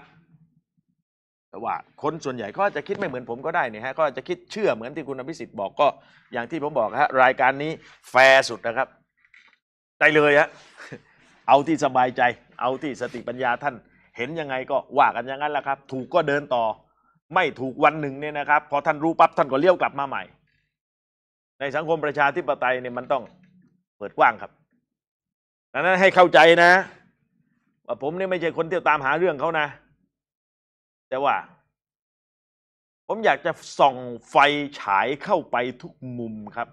ต่ว่า คนส่วนใหญ่ก็จะคิดไม่เหมือนผมก็ได้นี่ฮะก็จะคิดเชื่อเหมือนที่คุณอภิสิทธิ์บอกก็ อย่างที่ผมบอกฮะรายการนี้แฟร์สุดนะครับได้เลยฮะเอาที่สบายใจ เอาที่สติปัญญาท่านเห็นยังไงก็ว่ากันอย่างนั้นแหละครับ ถูกก็เดินต่อไม่ถูกวันหนึ่งเนี่ยนะครับพอท่านรู้ปั๊บท่านก็เลี้ยวกลับมาใหม่ ในสังคมประชาธิปไตยเนี่ยมันต้องเปิดกว้างครับดังนั้นให้เข้าใจนะ ว่าผมเนี่ยไม่ใช่คนที่ตามหาเรื่องเขานะแต่ว่าผมอยากจะส่องไฟฉายเข้าไปทุกมุมครับ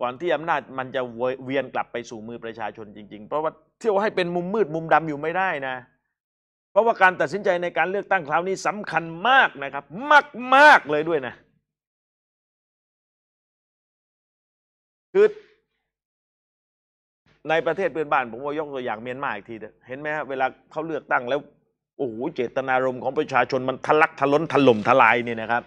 ก่อนที่อำนาจมันจะเวียนกลับไปสู่มือประชาชนจริงๆ เพราะว่าเที่ยวให้เป็นมุม มืดมุมดำอยู่ไม่ได้นะ เพราะว่าการตัดสินใจในการเลือกตั้งคราวนี้สำคัญมากนะครับ มากมากเลยด้วยนะคือในประเทศเพื่อนบ้าน ผมว่ายกตัวอย่างเมียนมาอีกทีเห็นไหมฮะเวลาเขาเลือกตั้งแล้วโอ้โหเจตนารมณ์ของประชาชนมันทะลักทะล้นถล่มทลายเนี่ยนะครับ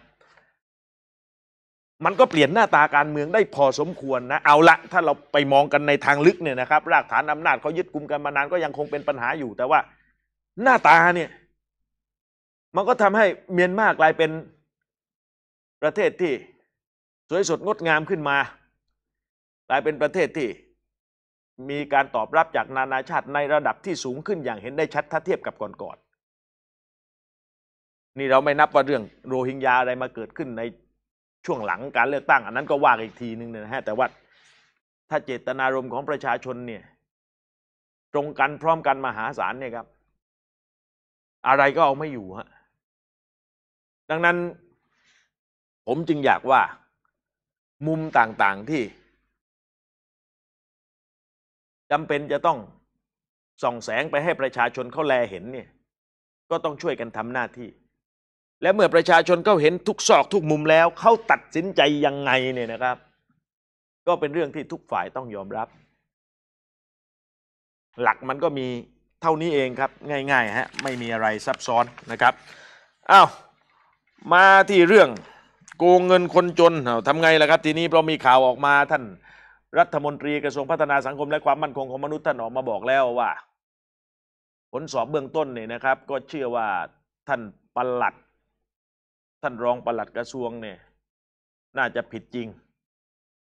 มันก็เปลี่ยนหน้าตาการเมืองได้พอสมควรนะ เอาละถ้าเราไปมองกันในทางลึกเนี่ยนะครับ รากฐานอำนาจเขายึดกลุ่มกันมานานก็ยังคงเป็นปัญหาอยู่ แต่ว่าหน้าตาเนี่ย มันก็ทำให้เมียนมากลายเป็นประเทศที่สวยสดงดงามขึ้นมากลายเป็นประเทศที่มีการตอบรับจากนานาชาติในระดับที่สูงขึ้นอย่างเห็นได้ชัดถ้าเทียบกับก่อนๆนี่เราไม่นับว่าเรื่องโรฮิงญาอะไรมาเกิดขึ้นในช่วงหลังการเลือกตั้ง อันนั้นก็ว่าอีกทีหนึ่งนะฮะแต่ว่าถ้าเจตนารมณ์ของประชาชนเนี่ย ตรงกันพร้อมกันมหาศาลเนี่ยครับ อะไรก็เอาไม่อยู่ฮะดังนั้นผมจึงอยากว่ามุมต่างๆที่จำเป็นจะต้องส่องแสงไปให้ประชาชนเขาแลเห็นเนี่ย ก็ต้องช่วยกันทำหน้าที่และเมื่อประชาชนเขาเห็นทุกซอกทุกมุมแล้ว เขาตัดสินใจยังไงเนี่ยนะครับ ก็เป็นเรื่องที่ทุกฝ่ายต้องยอมรับ หลักมันก็มีเท่านี้เองครับ ง่าย ๆ ฮะ ไม่มีอะไรซับซ้อนนะครับอา้าวมาที่เรื่องโกงเงินคนจนทำไงล่ะครับ ทีนี้เพราะมีข่าวออกมาท่านรัฐมนตรีกระทรวงพัฒนาสังคม และความมั่นคงของมนุษย์ท่านออกมาบอกแล้วว่าผลสอบเบื้องต้นเนี่ยนะครับ ก็เชื่อว่าท่านปลัดท่านรองปลัดกระทรวงเนี่ย น่าจะผิดจริง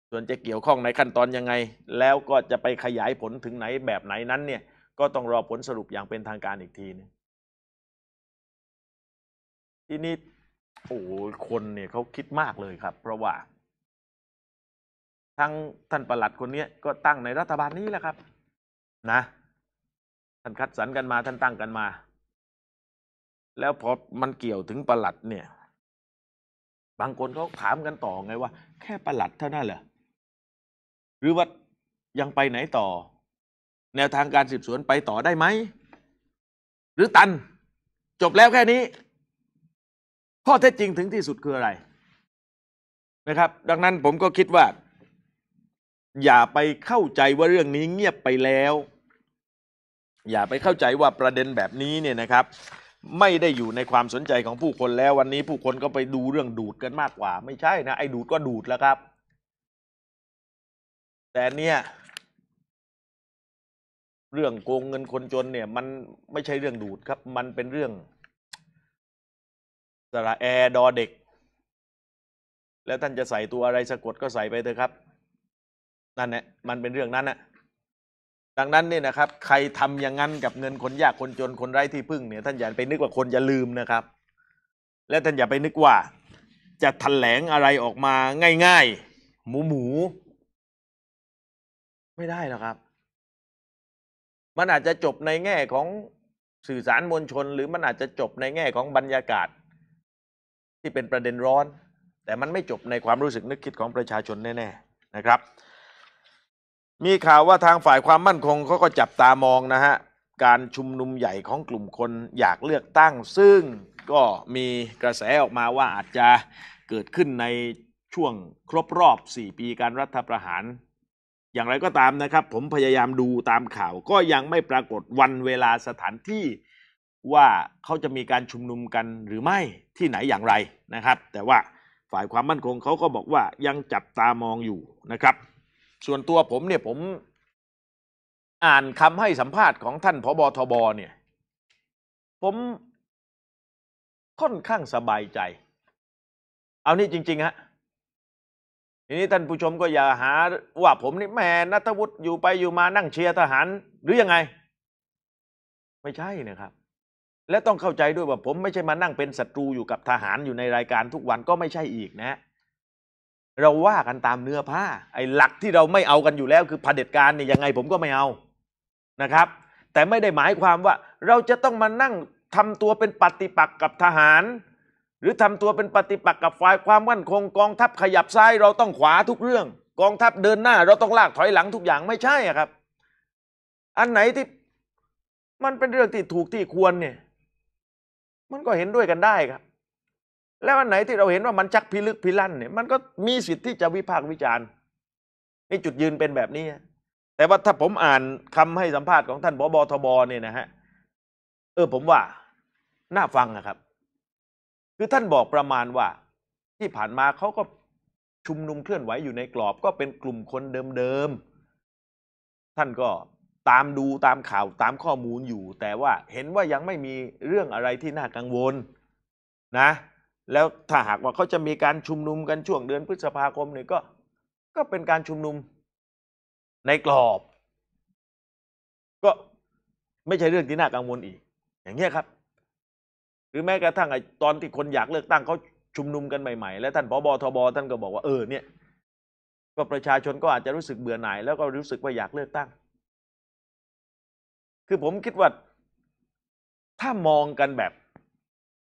ส่วนจะเกี่ยวข้องในขั้นตอนยังไง แล้วก็จะไปขยายผลถึงไหนแบบไหนนั้น เนี่ย ก็ต้องรอผลสรุปอย่างเป็นทางการอีกทีนึงทีนี้โอ้คนเนี่ยเขาคิดมากเลยครับ เพราะว่า ทั้งท่านประหลัดคนนี้ก็ตั้งในรัฐบาลนี้แหละครับ นะ ท่านคัดสรรกันมาท่านตั้งกันมา แล้วพอมันเกี่ยวถึงประหลัดเนี่ยบางคนเขาถามกันต่อไงว่าแค่ประหลัดเท่านั้นเหรอหรือว่ายังไปไหนต่อ แนวทางการสืบสวนไปต่อได้ไหมหรือตันจบแล้วแค่นี้ข้อเท็จจริงถึงที่สุดคืออะไร นะครับ ดังนั้นผมก็คิดว่า อย่าไปเข้าใจว่าเรื่องนี้เงียบไปแล้ว อย่าไปเข้าใจว่าประเด็นแบบนี้เนี่ยนะครับไม่ได้อยู่ในความสนใจของผู้คนแล้ววันนี้ผู้คนก็ไปดูเรื่องดูดกันมากกว่า ไม่ใช่นะไอ้ดูดก็ดูดแล้วครับ แต่เนี่ย เรื่องโกงเงินคนจนเนี่ย มันไม่ใช่เรื่องดูดครับ มันเป็นเรื่องสระแอดอเด็ก แล้วท่านจะใส่ตัวอะไรสะกดก็ใส่ไปเถอะครับนั่นแหละมันเป็นเรื่องนั้นนะดังนั้นเนี่ยนะครับ ใครทำอย่างนั้นกับเงินคนยากคนจนคนไร้ที่พึ่งเนี่ย ท่านอย่าไปนึกว่าคนจะลืมนะครับ และท่านอย่าไปนึกว่าจะถแถลงอะไรออกมาง่ายๆ หมูหมูไม่ได้หรอกครับ มันอาจจะจบในแง่ของสื่อสารมวลชน หรือมันอาจจะจบในแง่ของบรรยากาศ ที่เป็นประเด็นร้อน แต่มันไม่จบในความรู้สึกนึกคิดของประชาชนแน่ๆ นะครับมีข่าวว่าทางฝ่ายความมั่นคงเขาก็จับตามองนะฮะการชุมนุมใหญ่ของกลุ่มคนอยากเลือกตั้ง ซึ่งก็มีกระแสออกมาว่าอาจจะเกิดขึ้นในช่วงครบรอบ 4 ปีการรัฐประหาร อย่างไรก็ตามนะครับ ผมพยายามดูตามข่าวก็ยังไม่ปรากฏวันเวลาสถานที่ว่าเขาจะมีการชุมนุมกันหรือไม่ที่ไหนอย่างไรนะครับ แต่ว่าฝ่ายความมั่นคงเขาก็บอกว่ายังจับตามองอยู่นะครับส่วนตัวผมเนี่ย ผมอ่านคำให้สัมภาษณ์ของท่านพบทบเนี่ย ผมค่อนข้างสบายใจ เอานี่จริง ๆฮะทีนี้ท่านผู้ชมก็อย่าหาว่าผมนี่แม่นัทวุฒิอยู่ไปอยู่มานั่งเชียร์ทหารหรือยังไง ไม่ใช่นะครับ และต้องเข้าใจด้วยว่าผมไม่ใช่มานั่งเป็นศัตรูอยู่กับทหารอยู่ในรายการทุกวันก็ไม่ใช่อีกนะฮะเราว่ากันตามเนื้อผ้า ไอ้หลักที่เราไม่เอากันอยู่แล้วคือเผด็จการเนี่ยยังไงผมก็ไม่เอานะครับ แต่ไม่ได้หมายความว่า เราจะต้องมานั่งทำตัวเป็นปฏิปักษ์กับทหาร หรือทำตัวเป็นปฏิปักษ์กับฝ่ายความมั่นคง กองทัพขยับซ้าย เราต้องขวาทุกเรื่อง กองทัพเดินหน้า เราต้องลากถอยหลังทุกอย่างไม่ใช่ครับ อันไหนที่มันเป็นเรื่องที่ถูกที่ควรเนี่ย มันก็เห็นด้วยกันได้ครับแล้วอันไหนที่เราเห็นว่ามันชักพิลึกพิลั่นเนี่ยมันก็มีสิทธิ์ที่จะวิพากษ์วิจารณ์นี่จุดยืนเป็นแบบนี้ แต่ว่าถ้าผมอ่านคำให้สัมภาษณ์ของท่านบบทบเนี่ย นะฮะ เออผมว่า น่าฟังนะครับ คือท่านบอกประมาณว่า ที่ผ่านมาเขาก็ชุมนุมเคลื่อนไหวอยู่ในกรอบก็เป็นกลุ่มคนเดิมๆท่านก็ตามดูตามข่าวตามข้อมูลอยู่ แต่ว่าเห็นว่ายังไม่มีเรื่องอะไรที่น่ากังวล นะแล้วถ้าหากว่าเขาจะมีการชุมนุมกันช่วงเดือนพฤษภาคมเนี่ยก็ ก็เป็นการชุมนุมในกรอบ ก็ไม่ใช่เรื่องที่น่ากังวลอีก อย่างเงี้ยครับ หรือแม้กระทั่งไอ้ตอนที่คนอยากเลือกตั้งเขาชุมนุมกันใหม่ ๆ แล้วท่านพบทบท่านก็บอกว่าเออเนี่ย ก็ประชาชนก็อาจจะรู้สึกเบื่อหน่าย แล้วก็รู้สึกว่าอยากเลือกตั้ง คือผมคิดว่าถ้ามองกันแบบ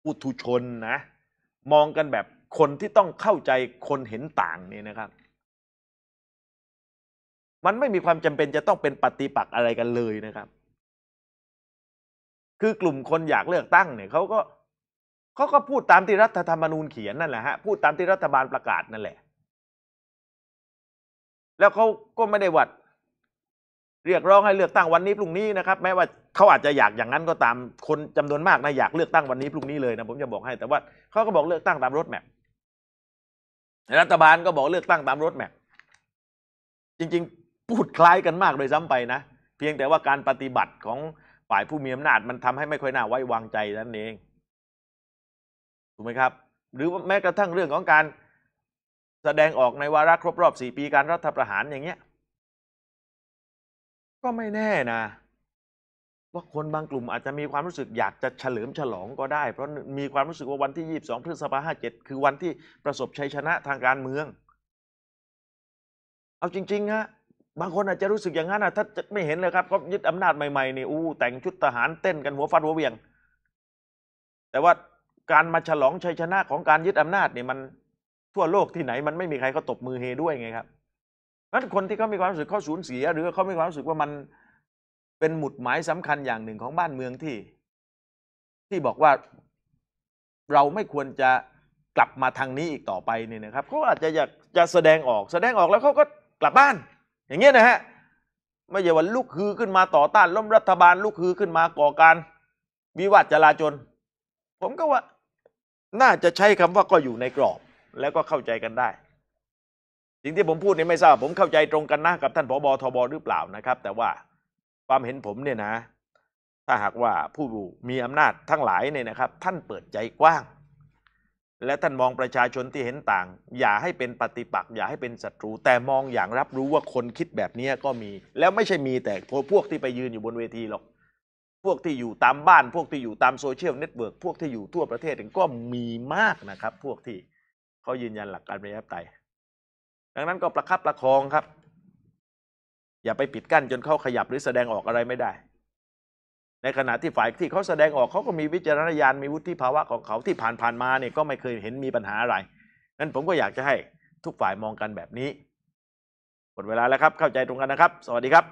อุทุชนนะมองกันแบบคนที่ต้องเข้าใจคนเห็นต่างนี่นะครับ มันไม่มีความจำเป็นจะต้องเป็นปฏิปักษ์อะไรกันเลยนะครับ คือกลุ่มคนอยากเลือกตั้งเนี่ยเขาก็เขาก็พูดตามที่รัฐธรรมนูญเขียนนั่นแหละฮะพูดตามที่รัฐบาลประกาศนั่นแหละ แล้วเขาก็ไม่ได้วัดเรียกร้องให้เลือกตั้งวันนี้พรุ่งนี้นะครับ แม้ว่าเขาอาจจะอยากอย่างนั้นก็ตามคนจำนวนมากนะอยากเลือกตั้งวันนี้พรุ่งนี้เลยนะผมจะบอกให้แต่ว่าเขาก็บอกเลือกตั้งตามรถแมพรัฐบาลก็บอกเลือกตั้งตามรถแมพจริงๆพูดคล้ายกันมากเลยซ้ำไปนะเพียงแต่ว่าการปฏิบัติของฝ่ายผู้มีอำนาจมันทำให้ไม่ค่อยน่าไว้วางใจนั่นเองถูกไหมครับ หรือแม้กระทั่งเรื่องของการแสดงออกในวาระครบรอบสี่ปีการรัฐประหารอย่างเงี้ยก็ไม่แน่นะว่าคนบางกลุ่มอาจจะมีความรู้สึกอยากจะเฉลิมฉลองก็ได้ เพราะมีความรู้สึกว่าวันที่ยี่สบองพฤษภาห้าเจ็ดคือวันที่ประสบชัยชนะทางการเมือง เอาจริงๆฮะบางคนอาจจะรู้สึกอย่างนั้นนะถ้าจะไม่เห็นเลยครับก็ยึดอำนาจใหม่ๆนี่อู้แต่งชุดทหารเต้นกันหัวฟัดหัวเวียง แต่ว่าการมาฉลองชัยชนะของการยึดอำนาจเนี่ยมันทั่วโลกที่ไหนมันไม่มีใครเขาตบมือเฮด้วยไงครับนั้นคนที่เขามีความรู้สึกเขาสูญเสีย หรือเขามีความรู้สึกว่ามันเป็นหมุดหมายสำคัญอย่างหนึ่งของบ้านเมืองที่ ที่บอกว่าเราไม่ควรจะกลับมาทางนี้อีกต่อไปเนี่ยนะครับเขาอาจจะอยากจะแสดงออก แสดงออกแล้วเขาก็กลับบ้าน อย่างเงี้ยนะฮะ ไม่ใช่ว่าลุกฮือขึ้นมาต่อต้าน ล้มรัฐบาลลุกฮือขึ้นมาก่อการ วิวาทจลาจลผมก็ว่าน่าจะใช้คำว่าก็อยู่ในกรอบแล้วก็เข้าใจกันได้สิ่งที่ผมพูดนี่ไม่ทราบผมเข้าใจตรงกันนะกับท่านผบทบหรือเปล่านะครับแต่ว่าความเห็นผมเนี่ยนะ ถ้าหากว่าผู้มีอำนาจทั้งหลายเนี่ยนะครับ ท่านเปิดใจกว้าง และท่านมองประชาชนที่เห็นต่าง อย่าให้เป็นปฏิปักษ์ อย่าให้เป็นศัตรู แต่มองอย่างรับรู้ว่าคนคิดแบบนี้ก็มีแล้วไม่ใช่มีแต่พวกที่ไปยืนอยู่บนเวทีหรอกพวกที่อยู่ตามบ้าน พวกที่อยู่ตามโซเชียลเน็ตเวิร์กพวกที่อยู่ทั่วประเทศก็มีมากนะครับ พวกที่เขายืนยันหลักการประชาธิปไตยดังนั้นก็ประคับประคองครับ อย่าไปปิดกั้นจนเขาขยับหรือแสดงออกอะไรไม่ได้ ในขณะที่ฝ่ายที่เขาแสดงออกเขาก็มีวิจารณญาณมีวุฒิภาวะของเขาที่ผ่านๆมาเนี่ยก็ไม่เคยเห็นมีปัญหาอะไรนั้นผมก็อยากจะให้ทุกฝ่ายมองกันแบบนี้หมดเวลาแล้วครับเข้าใจตรงกันนะครับ สวัสดีครับ